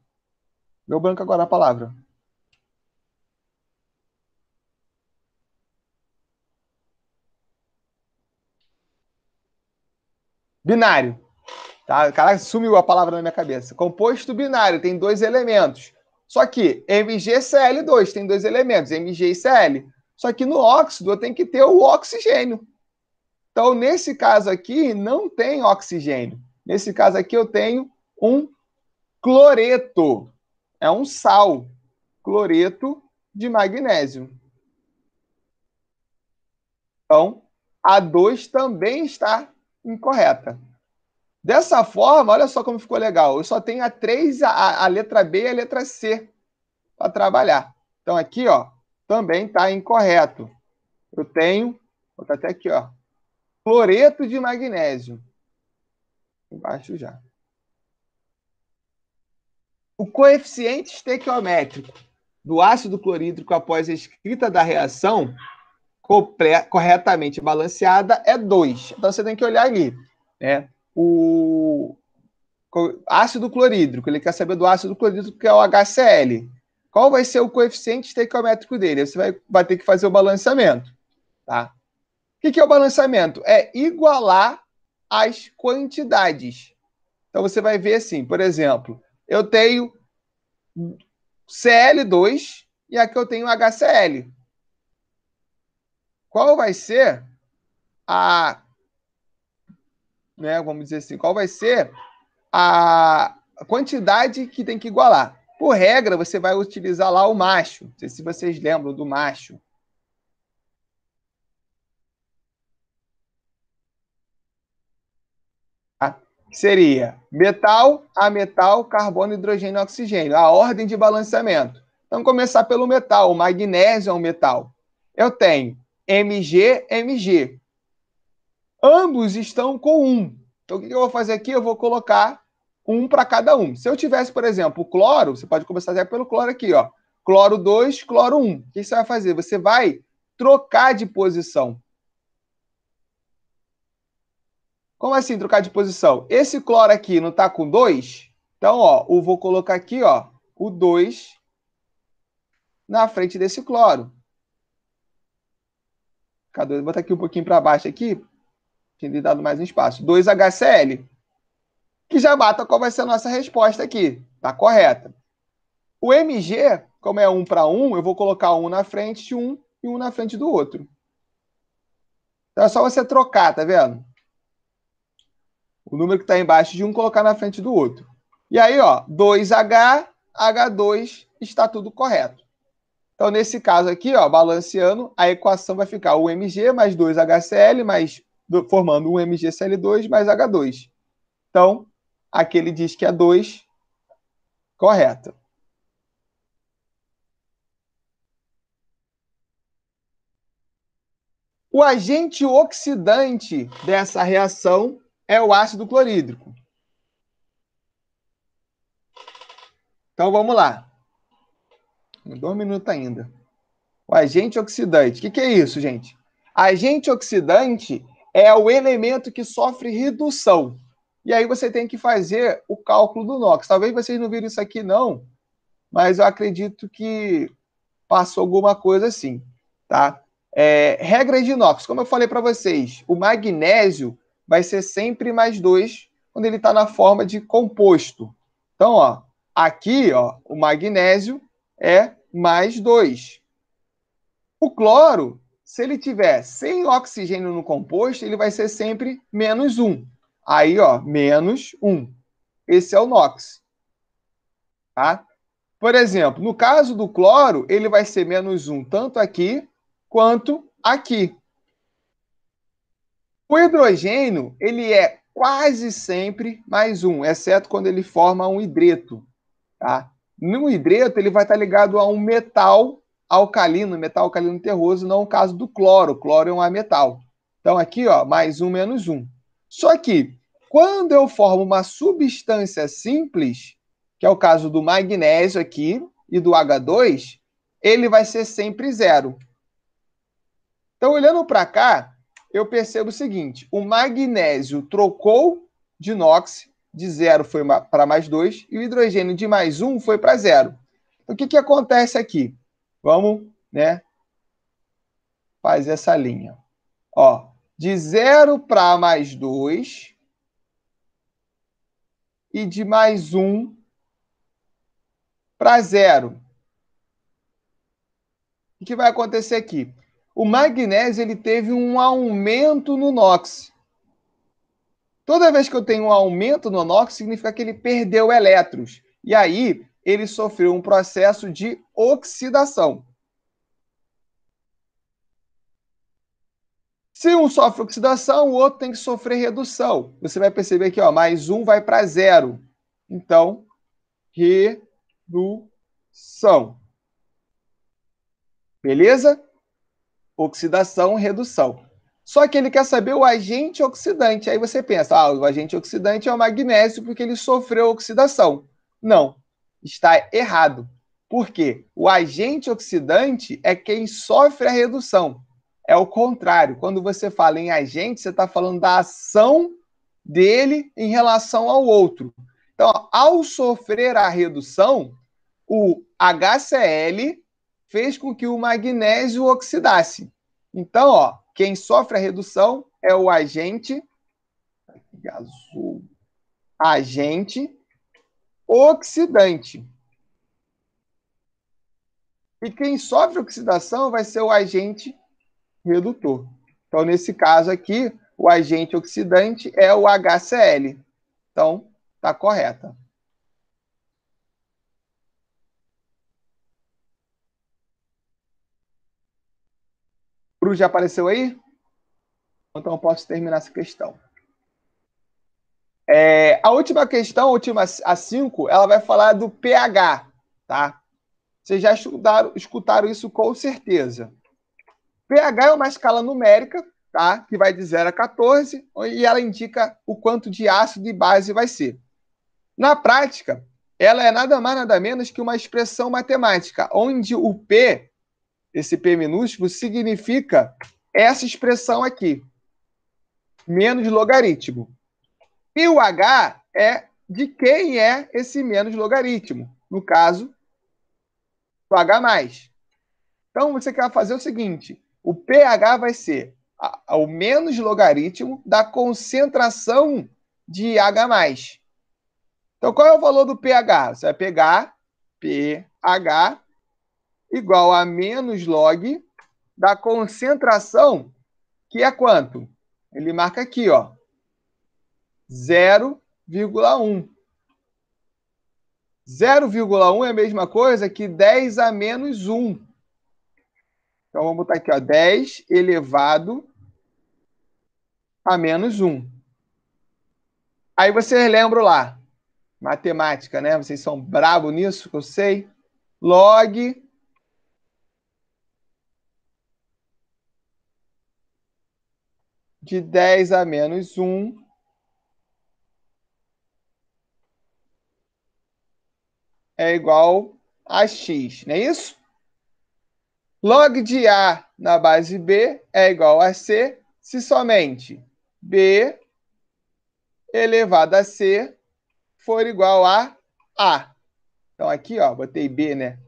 Speaker 1: meu branco agora a palavra. Binário. Tá? Caraca, sumiu a palavra na minha cabeça. Composto binário tem dois elementos. Só que MgCl2 tem dois elementos, Mg e Cl. Só que no óxido eu tenho que ter o oxigênio. Então, nesse caso aqui, não tem oxigênio. Nesse caso aqui, eu tenho um cloreto. É um sal. Cloreto de magnésio. Então, a 2 também está incorreta. Dessa forma, olha só como ficou legal. Eu só tenho a 3, a, a letra B e a letra C para trabalhar. Então, aqui, ó, também está incorreto. Eu tenho, vou até aqui, ó, cloreto de magnésio. Embaixo já. O coeficiente estequiométrico do ácido clorídrico após a escrita da reação corretamente balanceada é 2. Então você tem que olhar ali, né? O ácido clorídrico, ele quer saber do ácido clorídrico que é o HCl. Qual vai ser o coeficiente estequiométrico dele? Você vai, vai ter que fazer o balanceamento. Tá? O que, que é o balanceamento? É igualar as quantidades. Então você vai ver assim, por exemplo, eu tenho CL2 e aqui eu tenho HCl. Qual vai ser a né, vamos dizer assim, qual vai ser a quantidade que tem que igualar? Por regra, você vai utilizar lá o macho. Não sei se vocês lembram do macho. Ah, seria metal, a metal, carbono, hidrogênio, oxigênio. A ordem de balanceamento. Então, começar pelo metal. O magnésio é um metal. Eu tenho Mg, Mg. Ambos estão com 1. Então, o que eu vou fazer aqui? Eu vou colocar um para cada um. Se eu tivesse, por exemplo, o cloro, você pode começar até pelo cloro aqui, ó. Cloro 2, cloro 1. O que você vai fazer? Você vai trocar de posição. Como assim trocar de posição? Esse cloro aqui não está com 2? Então, ó, eu vou colocar aqui, ó, o 2 na frente desse cloro. Cadê? Vou botar aqui um pouquinho para baixo aqui. Tinha dado mais um espaço. 2HCl que já bata qual vai ser a nossa resposta aqui. Tá correta. O MG, como é um para um, eu vou colocar um na frente de um e um na frente do outro. Então é só você trocar, tá vendo? O número que está embaixo de um, colocar na frente do outro. E aí, ó, 2H, H2, está tudo correto. Então, nesse caso aqui, ó, balanceando, a equação vai ficar o MG mais 2HCl, mais, formando um MgCl2 mais H2. Então, aquele diz que é 2. Correto. O agente oxidante dessa reação é o ácido clorídrico. Então vamos lá. Dois minutos ainda. O agente oxidante. O que, que é isso, gente? Agente oxidante é o elemento que sofre redução. E aí você tem que fazer o cálculo do NOx. Talvez vocês não viram isso aqui, não, mas eu acredito que passou alguma coisa assim, tá? É, regras de NOx. Como eu falei para vocês, o magnésio vai ser sempre mais 2 quando ele está na forma de composto. Então, ó, aqui ó, o magnésio é mais 2. O cloro, se ele tiver sem oxigênio no composto, ele vai ser sempre menos 1. Um. Aí, ó, menos 1. Esse é o NOx. Tá? Por exemplo, no caso do cloro, ele vai ser menos 1 tanto aqui quanto aqui. O hidrogênio, ele é quase sempre mais 1, exceto quando ele forma um hidreto. Tá? No hidreto, ele vai estar ligado a um metal alcalino, metal alcalino terroso, não o caso do cloro. O cloro é um ametal. Então, aqui, ó, mais um, menos um. Só que quando eu formo uma substância simples, que é o caso do magnésio aqui e do H2, ele vai ser sempre zero. Então, olhando para cá, eu percebo o seguinte: o magnésio trocou de NOX, de zero foi para mais dois, e o hidrogênio de mais um foi para zero. Então, o que, que acontece aqui? Vamos né, fazer essa linha. Ó, de 0 para mais 2 e de mais 1 um para 0. O que vai acontecer aqui? O magnésio ele teve um aumento no NOX. Toda vez que eu tenho um aumento no NOX, significa que ele perdeu elétrons. E aí, ele sofreu um processo de oxidação. Se um sofre oxidação, o outro tem que sofrer redução. Você vai perceber que ó, mais um vai para zero. Então, redução. Beleza? Oxidação, redução. Só que ele quer saber o agente oxidante. Aí você pensa, ah, o agente oxidante é o magnésio porque ele sofreu oxidação. Não, está errado. Por quê? O agente oxidante é quem sofre a redução é o contrário. Quando você fala em agente, você está falando da ação dele em relação ao outro. Então, ó, ao sofrer a redução, o HCl fez com que o magnésio oxidasse. Então, ó, quem sofre a redução é o agente azul, agente oxidante. E quem sofre oxidação vai ser o agente redutor. Então, nesse caso aqui, o agente oxidante é o HCl. Então, está correta. Cruz já apareceu aí? Então, posso terminar essa questão. É, a última questão, a última a 5, ela vai falar do pH, tá? Vocês já estudaram, escutaram isso com certeza pH é uma escala numérica, tá? Que vai de 0 a 14 e ela indica o quanto de ácido e base vai ser. Na prática, ela é nada mais nada menos que uma expressão matemática, onde o P, esse P minúsculo, significa essa expressão aqui, menos logaritmo. E o H é de quem é esse menos logaritmo, no caso, o H+. Então, você quer fazer o seguinte, o pH vai ser o menos logaritmo da concentração de H+. Então, qual é o valor do pH? Você vai pegar pH igual a menos log da concentração, que é quanto? Ele marca aqui, ó. 0,1. 0,1 é a mesma coisa que 10 a menos 1. Então vamos botar aqui, ó, 10 elevado a menos 1. Aí vocês lembram lá, matemática, né? Vocês são brabo nisso, que eu sei. Log de 10 a menos 1 é igual a x, não é isso? Log de A na base B é igual a C se somente B elevado a C for igual a A. Então, aqui, ó, botei B, né?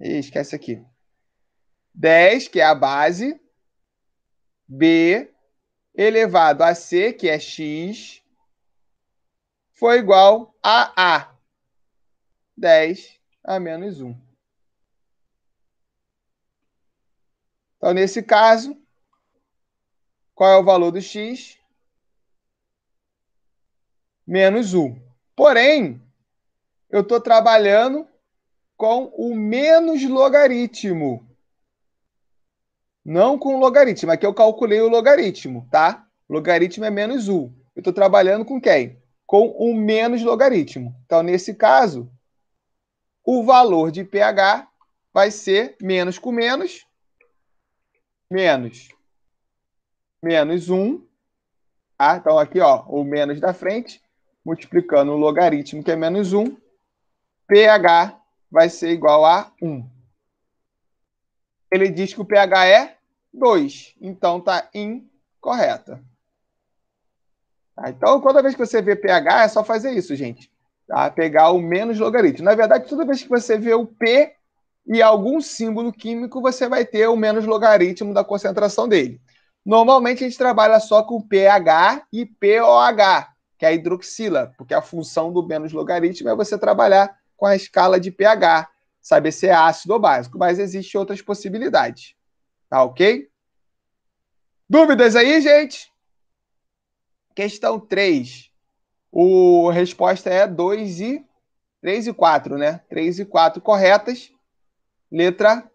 Speaker 1: E esquece aqui. 10, que é a base, B elevado a C, que é X, foi igual a A. 10 a menos 1. Então, nesse caso, qual é o valor do x? Menos 1. Porém, eu estou trabalhando com o menos logaritmo. Não com o logaritmo. Aqui eu calculei o logaritmo, tá? Logaritmo é menos 1. Eu estou trabalhando com quem? Com o menos logaritmo. Então, nesse caso, o valor de pH vai ser menos com menos, menos, menos 1. Tá? Então, aqui, ó, o menos da frente, multiplicando o logaritmo, que é menos 1, pH vai ser igual a 1. Ele diz que o pH é 2, então está incorreta. Tá? Então, toda vez que você vê pH, é só fazer isso, gente a Pegar o menos logaritmo. Na verdade, toda vez que você vê o P e algum símbolo químico, você vai ter o menos logaritmo da concentração dele. Normalmente a gente trabalha só com pH e POH, que é a hidroxila, porque a função do menos logaritmo é você trabalhar com a escala de pH, saber se é ácido ou básico, mas existem outras possibilidades. Tá ok? Dúvidas aí, gente? Questão 3. O a resposta é 2 e 3 e 4, né? 3 e 4 corretas. Letra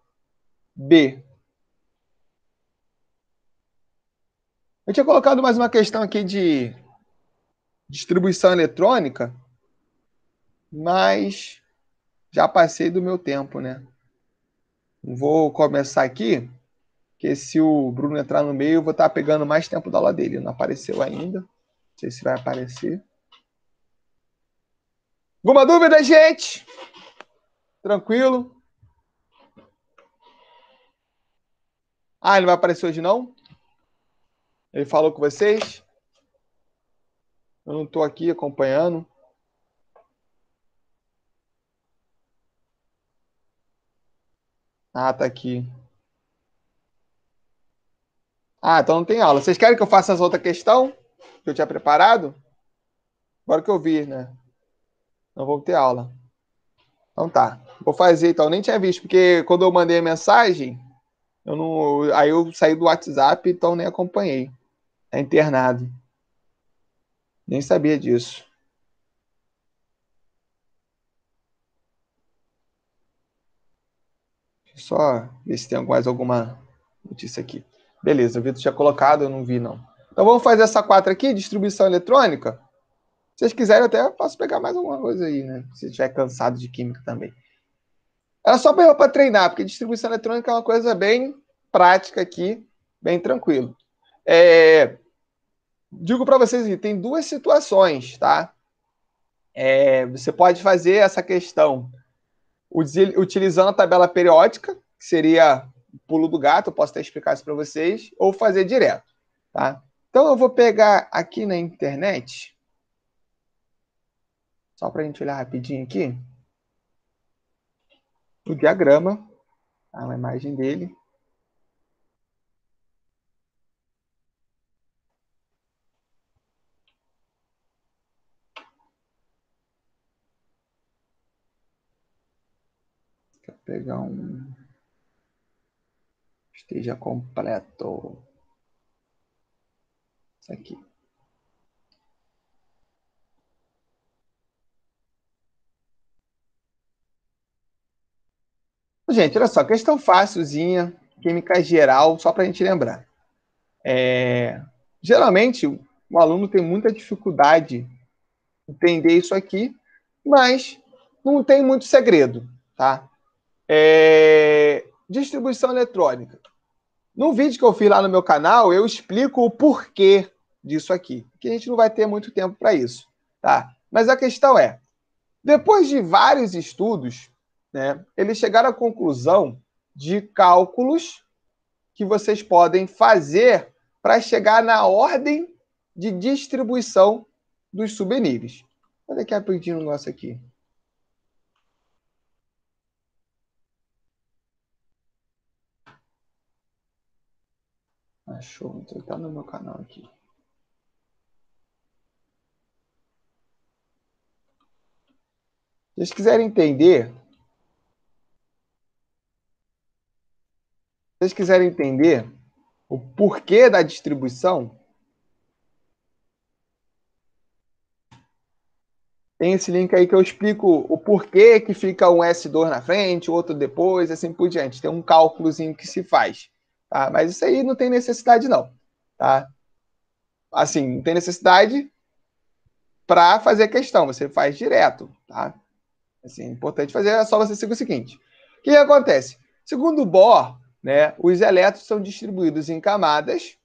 Speaker 1: B. Eu tinha colocado mais uma questão aqui de distribuição eletrônica, mas já passei do meu tempo, né? Vou começar aqui, que se o Bruno entrar no meio, eu vou estar pegando mais tempo da aula dele. Não apareceu ainda. Não sei se vai aparecer. Alguma dúvida, gente? Tranquilo? Ah, ele não vai aparecer hoje, não? Ele falou com vocês? Eu não estou aqui acompanhando. Ah, tá aqui. Ah, então não tem aula. Vocês querem que eu faça as outra questão que eu tinha preparado? Agora que eu vi, né? Não vou ter aula. Então tá. Vou fazer então. Eu nem tinha visto, porque quando eu mandei a mensagem, eu não. Aí eu saí do WhatsApp, então nem acompanhei. Tá internado. Nem sabia disso. Só ver se tem mais alguma notícia aqui. Beleza, o Vitor tinha colocado, eu não vi não. Então vamos fazer essa 4 aqui, distribuição eletrônica. Se vocês quiserem, até posso pegar mais alguma coisa aí, né? Se estiver cansado de química também. Era só para treinar, porque distribuição eletrônica é uma coisa bem prática aqui, bem tranquilo. É, digo para vocês que tem duas situações, tá? É, você pode fazer essa questão utilizando a tabela periódica, que seria o pulo do gato, eu posso até explicar isso para vocês, ou fazer direto, tá? Então eu vou pegar aqui na internet só para a gente olhar rapidinho aqui. O diagrama, tá? a imagem dele. Quer pegar um esteja completo. Isso aqui. Gente, olha só, questão fácilzinha, química geral, só para a gente lembrar. É, geralmente, o aluno tem muita dificuldade em entender isso aqui, mas não tem muito segredo, tá? É, distribuição eletrônica. No vídeo que eu fiz lá no meu canal, eu explico o porquê disso aqui, que a gente não vai ter muito tempo para isso, tá? Mas a questão é, depois de vários estudos, né, eles chegaram à conclusão de cálculos que vocês podem fazer para chegar na ordem de distribuição dos subníveis. Olha que rapidinho o nosso aqui. Achou, ah, então tá no meu canal aqui. Se vocês quiserem entender vocês quiserem entender o porquê da distribuição, tem esse link aí que eu explico o porquê que fica um S2 na frente, o outro depois, assim por diante. Tem um cálculozinho que se faz. Tá? Mas isso aí não tem necessidade, não. Tá? Assim, não tem necessidade para fazer a questão. Você faz direto. Tá? Assim, é importante fazer, é só você seguir o seguinte. O que acontece? Segundo o Bohr, né? Os elétrons são distribuídos em camadas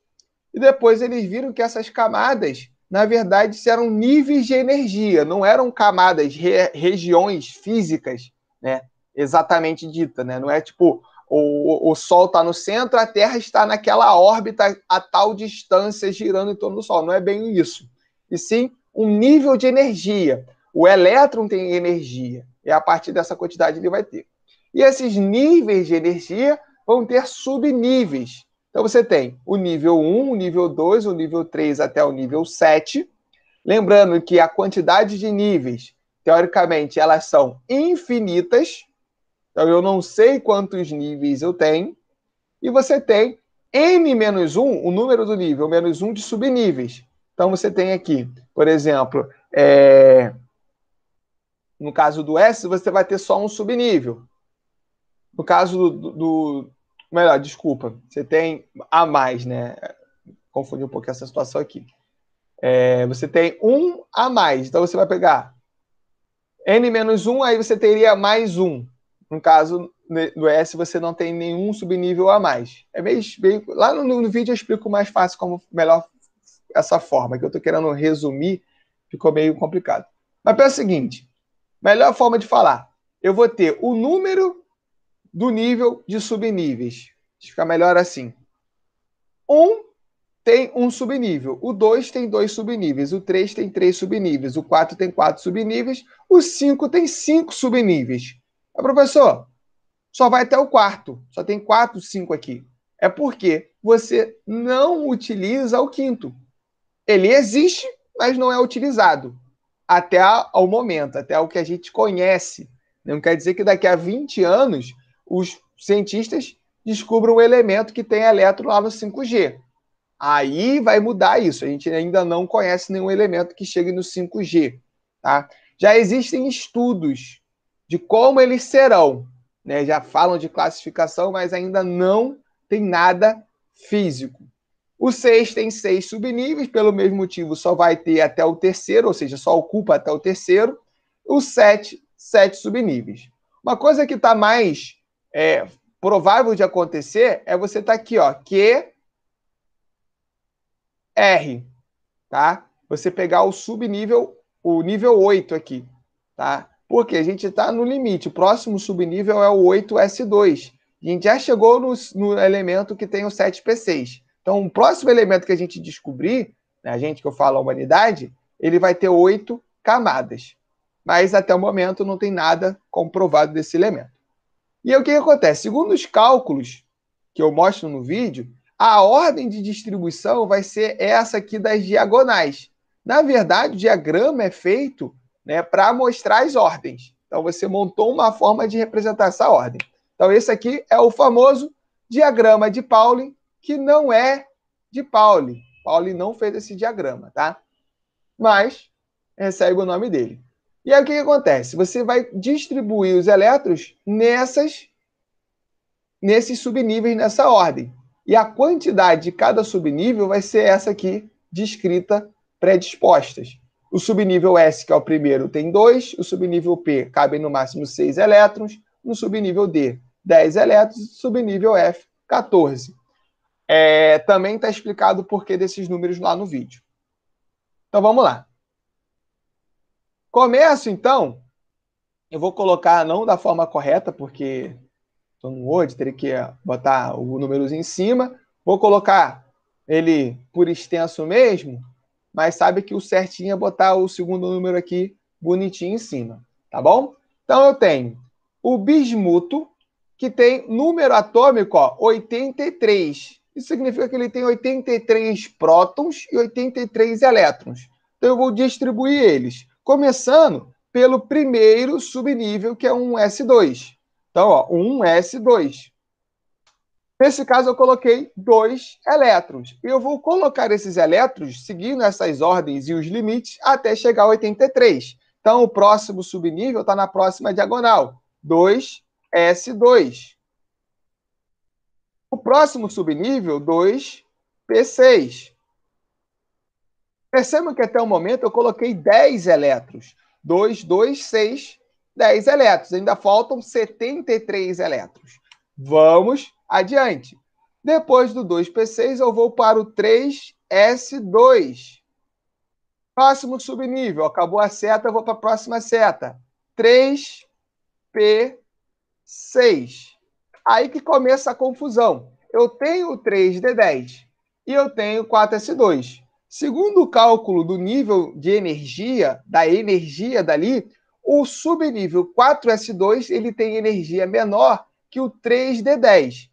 Speaker 1: e depois eles viram que essas camadas, na verdade, eram níveis de energia, não eram camadas, re regiões físicas, né? exatamente dita. Né? Não é tipo o, o Sol está no centro, a Terra está naquela órbita a tal distância girando em torno do Sol. Não é bem isso. E sim um nível de energia. O elétron tem energia, e é a partir dessa quantidade ele vai ter. E esses níveis de energia vão ter subníveis. Então você tem o nível 1, o nível 2, o nível 3 até o nível 7. Lembrando que a quantidade de níveis, teoricamente, elas são infinitas. Então eu não sei quantos níveis eu tenho. E você tem n-1, o número do nível, menos 1 de subníveis. Então você tem aqui, por exemplo, é... no caso do S, você vai ter só um subnível. No caso do, do, Melhor, desculpa. Você tem a mais, né? Confundi um pouco essa situação aqui. É, você tem um a mais. Então você vai pegar n menos 1, aí você teria mais um. No caso do S, você não tem nenhum subnível a mais. É meio, meio lá no, no, vídeo eu explico mais fácil como melhor essa forma, que eu estou querendo resumir, ficou meio complicado. Mas pensa o seguinte: melhor forma de falar, eu vou ter o número do nível de subníveis. Fica melhor assim. Um tem um subnível, o dois tem dois subníveis, o três tem três subníveis, o quatro tem quatro subníveis, o cinco tem cinco subníveis. Mas, professor, só vai até o quarto, só tem quatro, cinco aqui. É porque você não utiliza o quinto. Ele existe, mas não é utilizado até ao momento, até o que a gente conhece. Não quer dizer que daqui a 20 anos os cientistas descubram um elemento que tem elétron lá no 5G. Aí vai mudar isso. A gente ainda não conhece nenhum elemento que chegue no 5G. Tá? Já existem estudos de como eles serão. Né? Já falam de classificação, mas ainda não tem nada físico. O 6 tem seis subníveis, pelo mesmo motivo, só vai ter até o terceiro, ou seja, só ocupa até o terceiro. O 7, sete subníveis. Uma coisa que está mais é, provável de acontecer é você estar tá aqui, ó, Q, R, tá? Você pegar o subnível, o nível 8 aqui, tá? Porque a gente está no limite. O próximo subnível é o 8S2. A gente já chegou no, no elemento que tem o 7P6. Então, o próximo elemento que a gente descobrir, né, a gente que eu falo, a humanidade, ele vai ter oito camadas. Mas até o momento não tem nada comprovado desse elemento. E aí, o que, que acontece? Segundo os cálculos que eu mostro no vídeo, a ordem de distribuição vai ser essa aqui das diagonais. Na verdade, o diagrama é feito né, para mostrar as ordens. Então, você montou uma forma de representar essa ordem. Então, esse aqui é o famoso diagrama de Pauli, que não é de Pauli. Pauli não fez esse diagrama, tá? Mas recebe o nome dele. E aí o que, que acontece? Você vai distribuir os elétrons nessas, nesses subníveis, nessa ordem. E a quantidade de cada subnível vai ser essa aqui, descrita predispostas. O subnível S, que é o primeiro, tem 2. O subnível P, cabem no máximo 6 elétrons. No subnível D, 10 elétrons. Subnível F, 14. É, também está explicado o porquê desses números lá no vídeo. Então vamos lá. Começo, então. Eu vou colocar não da forma correta, porque estou no Word, teria que botar o número em cima. Vou colocar ele por extenso mesmo, mas sabe que o certinho é botar o segundo número aqui bonitinho em cima, tá bom? Então eu tenho o bismuto, que tem número atômico ó, 83. Isso significa que ele tem 83 prótons e 83 elétrons. Então eu vou distribuir eles. Começando pelo primeiro subnível, que é um S2. Então, ó, um S2. Nesse caso, eu coloquei dois elétrons. E Eu vou colocar esses elétrons, seguindo essas ordens e os limites, até chegar a 83. Então, o próximo subnível está na próxima diagonal. 2S2. O próximo subnível, 2P6. Percebam que até o momento eu coloquei 10 elétrons. 2, 2, 6, 10 elétrons. Ainda faltam 73 elétrons. Vamos adiante. Depois do 2P6, eu vou para o 3S2. Próximo subnível. Acabou a seta, eu vou para a próxima seta. 3P6. Aí que começa a confusão. Eu tenho o 3D10 e eu tenho 4S2. Segundo o cálculo do nível de energia, da energia dali, o subnível 4S2 ele tem energia menor que o 3D10.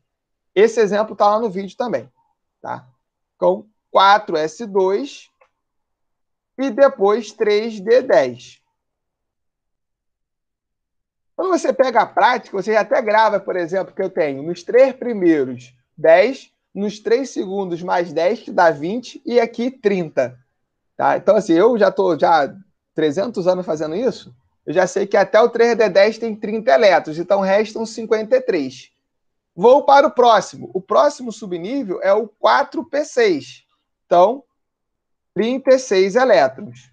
Speaker 1: Esse exemplo está lá no vídeo também. Tá? Então, 4S2 e depois 3D10. Quando você pega a prática, você até grava, por exemplo, que eu tenho nos três primeiros 10, nos 3 segundos mais 10, que dá 20, e aqui 30. Tá? Então, assim, eu já estou já 300 anos fazendo isso, eu já sei que até o 3D10 tem 30 elétrons, então restam 53. Vou para o próximo. O próximo subnível é o 4P6. Então, 36 elétrons.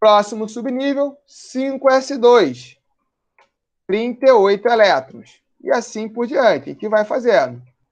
Speaker 1: Próximo subnível, 5S2. 38 elétrons. E assim por diante. O que vai fazendo?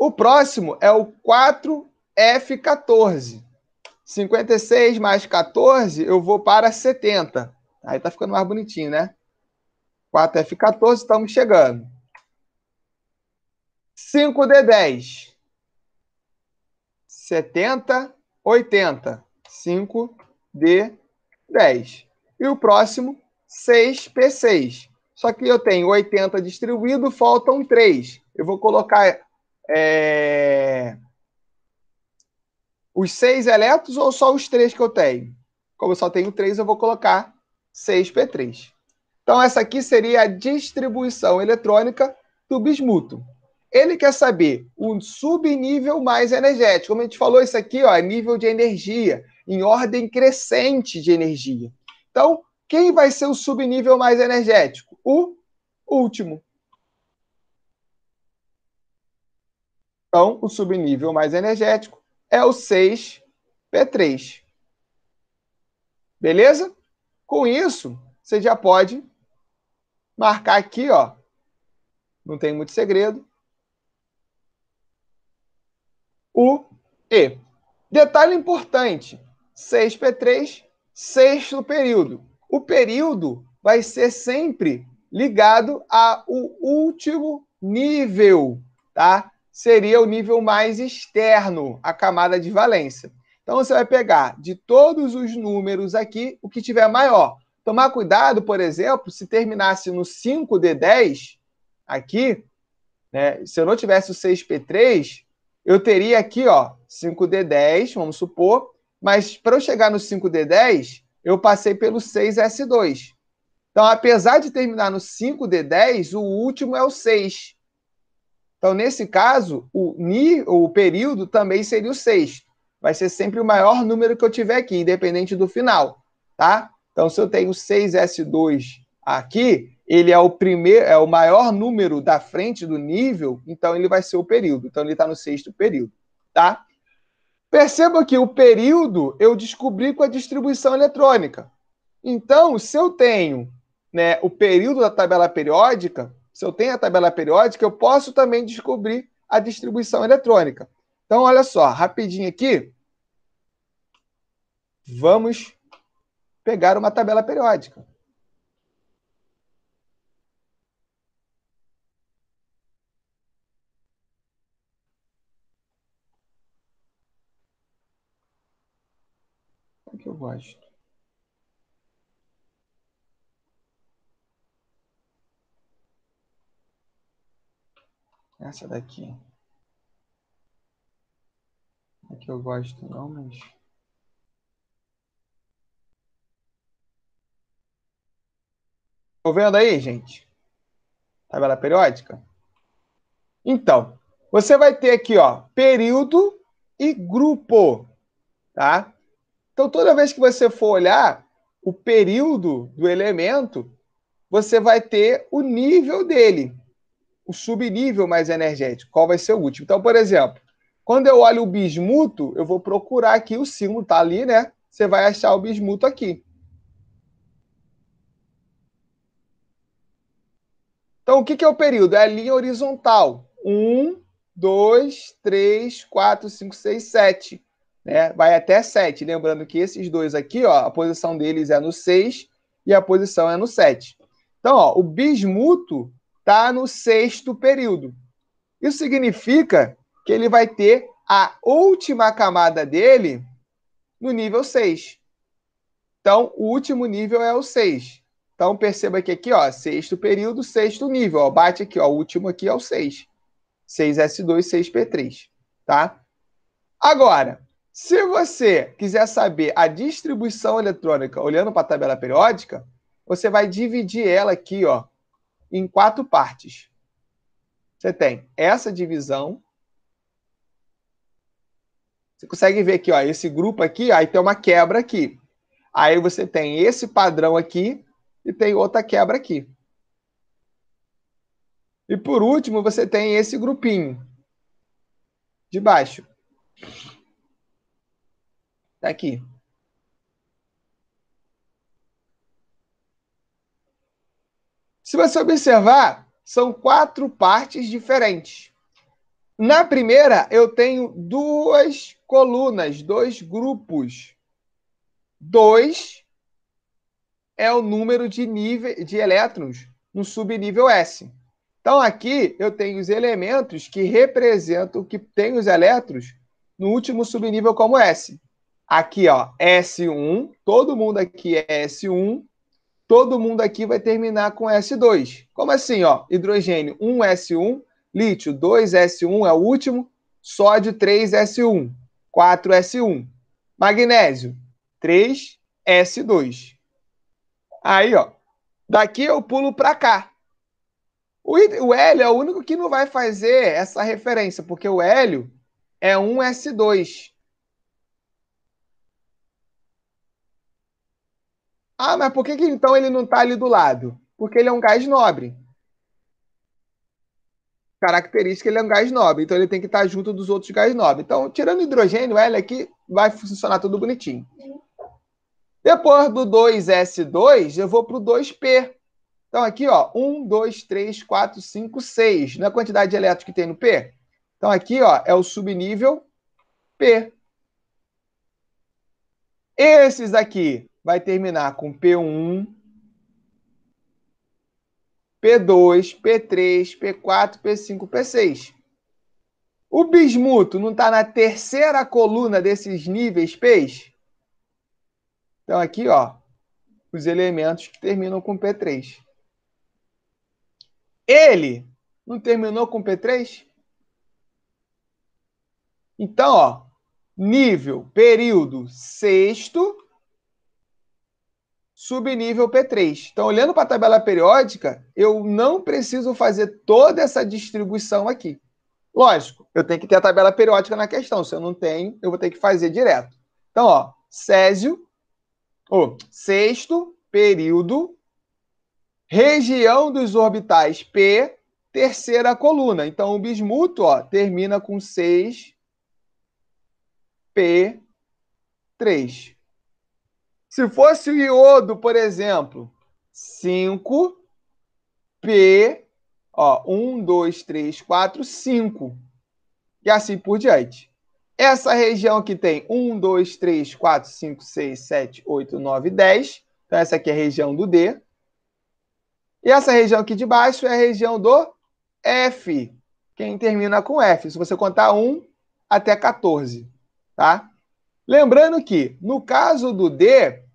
Speaker 1: O próximo é o 4F14. 56 mais 14, eu vou para 70. Aí tá ficando mais bonitinho, né? 4F14, estamos chegando. 5D10. 70, 80. 5D10. E o próximo, 6P6. Só que eu tenho 80 distribuído, faltam 3. Eu vou colocar é, os seis elétrons ou só os três que eu tenho? Como eu só tenho três, eu vou colocar 6P3. Então, essa aqui seria a distribuição eletrônica do bismuto. Ele quer saber um subnível mais energético. Como a gente falou, isso aqui ó, é nível de energia, em ordem crescente de energia. Então, quem vai ser o subnível mais energético? O último. Então, o subnível mais energético é o 6P3. Beleza? Com isso, você já pode marcar aqui, ó. Não tem muito segredo. O E. Detalhe importante: 6P3, sexto período. O período vai ser sempre ligado ao último nível, tá? seria o nível mais externo, a camada de valência. Então você vai pegar de todos os números aqui o que tiver maior. Tomar cuidado, por exemplo, se terminasse no 5D10 aqui, né? Se eu não tivesse o 6P3, eu teria aqui, ó, 5D10, vamos supor, mas para eu chegar no 5D10, eu passei pelo 6S2. Então, apesar de terminar no 5D10, o último é o 6. Então, nesse caso, o ni, o período, também seria o 6. Vai ser sempre o maior número que eu tiver aqui, independente do final, tá? Então, se eu tenho 6S2 aqui, ele é o primeiro, é o maior número da frente do nível, então ele vai ser o período. Então, ele está no sexto período, tá? Perceba que o período eu descobri com a distribuição eletrônica. Então, se eu tenho né, o período da tabela periódica, se eu tenho a tabela periódica, eu posso também descobrir a distribuição eletrônica. Então, olha só, rapidinho aqui. Vamos pegar uma tabela periódica. É que eu gosto. Essa daqui. Aqui eu gosto não, mas... estou vendo aí, gente? Tabela periódica? Então, você vai ter aqui, ó, período e grupo, tá? Então, toda vez que você for olhar o período do elemento, você vai ter o nível dele o subnível mais energético, qual vai ser o último. Então, por exemplo, quando eu olho o bismuto, eu vou procurar aqui, o símbolo tá ali, né? Você vai achar o bismuto aqui. Então, o que, é o período? É a linha horizontal. 1, 2, 3, 4, 5, 6, 7. Né? Vai até 7. Lembrando que esses dois aqui, ó, a posição deles é no 6 e a posição é no 7. Então, ó, o bismuto está no sexto período. Isso significa que ele vai ter a última camada dele no nível 6. Então, o último nível é o 6. Então, perceba que aqui, ó, sexto período, sexto nível. Ó, bate aqui, ó, o último aqui é o 6. 6S2, 6P3, tá? Agora, se você quiser saber a distribuição eletrônica olhando para a tabela periódica, você vai dividir ela aqui, ó, em quatro partes. Você tem essa divisão. Você consegue ver aqui, ó, esse grupo aqui, aí tem uma quebra aqui. Aí você tem esse padrão aqui e tem outra quebra aqui. E por último, você tem esse grupinho de baixo. Tá aqui. Se você observar, são quatro partes diferentes. Na primeira, eu tenho duas colunas, dois grupos. Dois é o número de, nível, de elétrons no subnível S. Então, aqui eu tenho os elementos que representam, que tem os elétrons no último subnível como S. Aqui, ó, S1, todo mundo aqui é S1, todo mundo aqui vai terminar com S2. Como assim, ó? Hidrogênio 1S1, lítio 2S1 é o último, sódio 3S1, 4S1. Magnésio 3S2. Aí, ó. Daqui eu pulo para cá. O hélio é o único que não vai fazer essa referência, porque o hélio é 1S2. Ah, mas por que, que então ele não está ali do lado? Porque ele é um gás nobre. Característica, ele é um gás nobre, então ele tem que estar tá junto dos outros gás nobres. Então, tirando hidrogênio, L aqui vai funcionar tudo bonitinho. Depois do 2S2, eu vou para o 2P. Então, aqui, ó, 1, 2, 3, 4, 5, 6. Não é a quantidade de elétrons que tem no P? Então, aqui, ó, é o subnível P. Esses aqui vai terminar com P1, P2, P3, P4, P5, P6. O bismuto não está na terceira coluna desses níveis P's? Então, aqui, ó, os elementos que terminam com P3. Ele não terminou com P3? Então, ó, nível, período sexto, subnível P3. Então, olhando para a tabela periódica, eu não preciso fazer toda essa distribuição aqui. Lógico, eu tenho que ter a tabela periódica na questão. Se eu não tenho, eu vou ter que fazer direto. Então, ó, Césio, o sexto período, região dos orbitais P, terceira coluna. Então, o bismuto ó, termina com 6P3. Se fosse o iodo, por exemplo, 5, P, ó, 1, 2, 3, 4, 5. E assim por diante. Essa região aqui tem 1, 2, 3, 4, 5, 6, 7, 8, 9, 10. Então, essa aqui é a região do D. E essa região aqui de baixo é a região do F. Quem termina com F. Se você contar 1 até 14, tá? Lembrando que, no caso do D,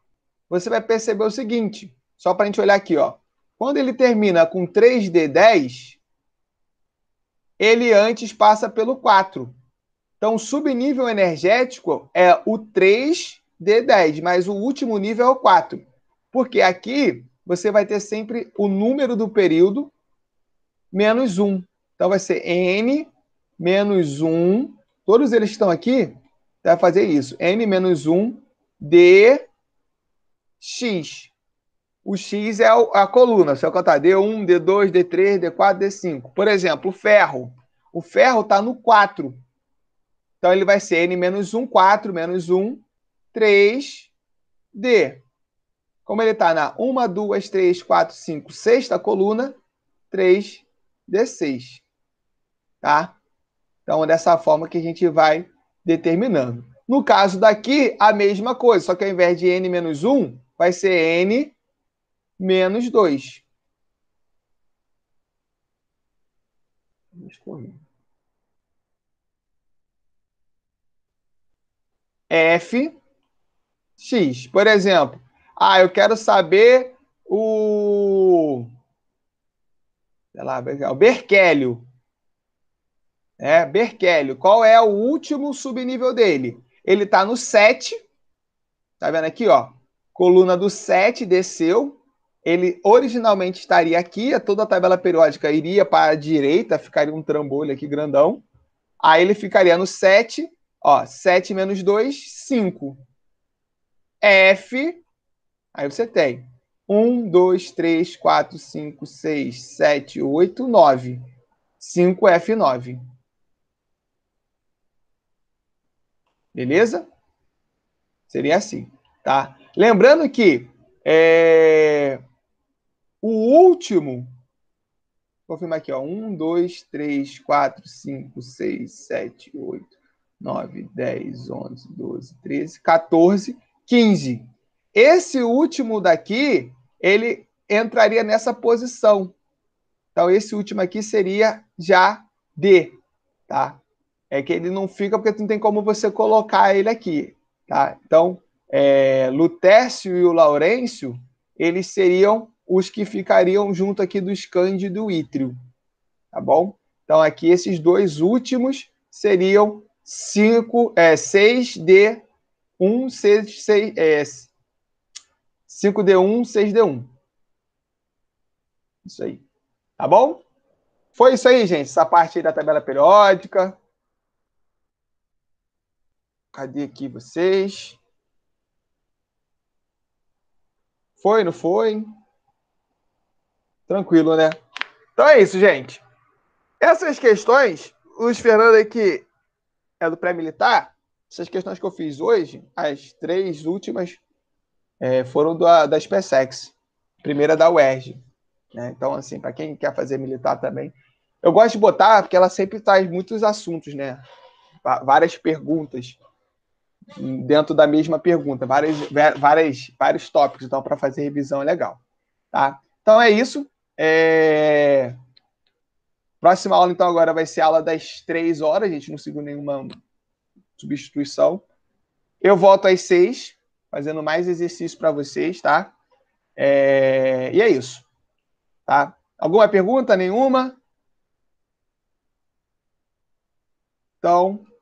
Speaker 1: você vai perceber o seguinte, só para a gente olhar aqui, ó. Quando ele termina com 3D10, ele antes passa pelo 4. Então, o subnível energético é o 3D10, mas o último nível é o 4. Porque aqui você vai ter sempre o número do período menos 1. Então, vai ser N menos 1. Todos eles estão aqui. Vai fazer isso. N menos 1 D X. O X é a coluna, se eu contar D1, D2, D3, D4, D5. Por exemplo, o ferro. O ferro está no 4. Então, ele vai ser N menos 1, 4, menos 1, 3, D. Como ele está na 1, 2, 3, 4, 5, 6 coluna, 3, D6. Tá? Então, é dessa forma que a gente vai determinando. No caso daqui, a mesma coisa, só que ao invés de N menos 1, vai ser n menos 2. f x. Por exemplo, ah, eu quero saber o sei lá, é o Berkélio. É, Berkélio, qual é o último subnível dele? Ele está no 7. Tá vendo aqui, ó? Coluna do 7 desceu. Ele originalmente estaria aqui, é toda a tabela periódica iria para a direita, ficaria um trambolho aqui grandão. Aí ele ficaria no 7, ó, 7 menos 2, 5. F, aí você tem 1, 2, 3, 4, 5, 6, 7, 8, 9. 5F9. Beleza? Seria assim, tá? Lembrando que é, o último. Vou confirmar aqui, ó. 1, 2, 3, 4, 5, 6, 7, 8, 9, 10, 11, 12, 13, 14, 15. Esse último daqui, ele entraria nessa posição. Então, esse último aqui seria já D, tá? É que ele não fica porque não tem como você colocar ele aqui, tá? Então, é, Lutécio e o Laurêncio, eles seriam os que ficariam junto aqui do Cândido e do Ítrio, tá bom? Então, aqui esses dois últimos seriam 5, é, 6D, 1, 6, 6, é, 5D1, 6D1. Isso aí, tá bom? Foi isso aí, gente, essa parte aí da tabela periódica. Cadê aqui vocês? Foi, não foi? Tranquilo, né? Então é isso, gente. Essas questões, Luiz Fernando que é do pré-militar. Essas questões que eu fiz hoje, as três últimas, é, foram da, da SpaceX. Primeira da UERJ. Né? Então, assim, para quem quer fazer militar também. Eu gosto de botar, porque ela sempre traz muitos assuntos, né? Várias perguntas dentro da mesma pergunta, várias, várias, vários tópicos, então, para fazer revisão é legal. Tá? Então é isso. É... Próxima aula, então, agora vai ser a aula das três horas, a gente não seguiu nenhuma substituição. Eu volto às seis, fazendo mais exercício para vocês, tá? É... E é isso. Tá? Alguma pergunta? Nenhuma? Então.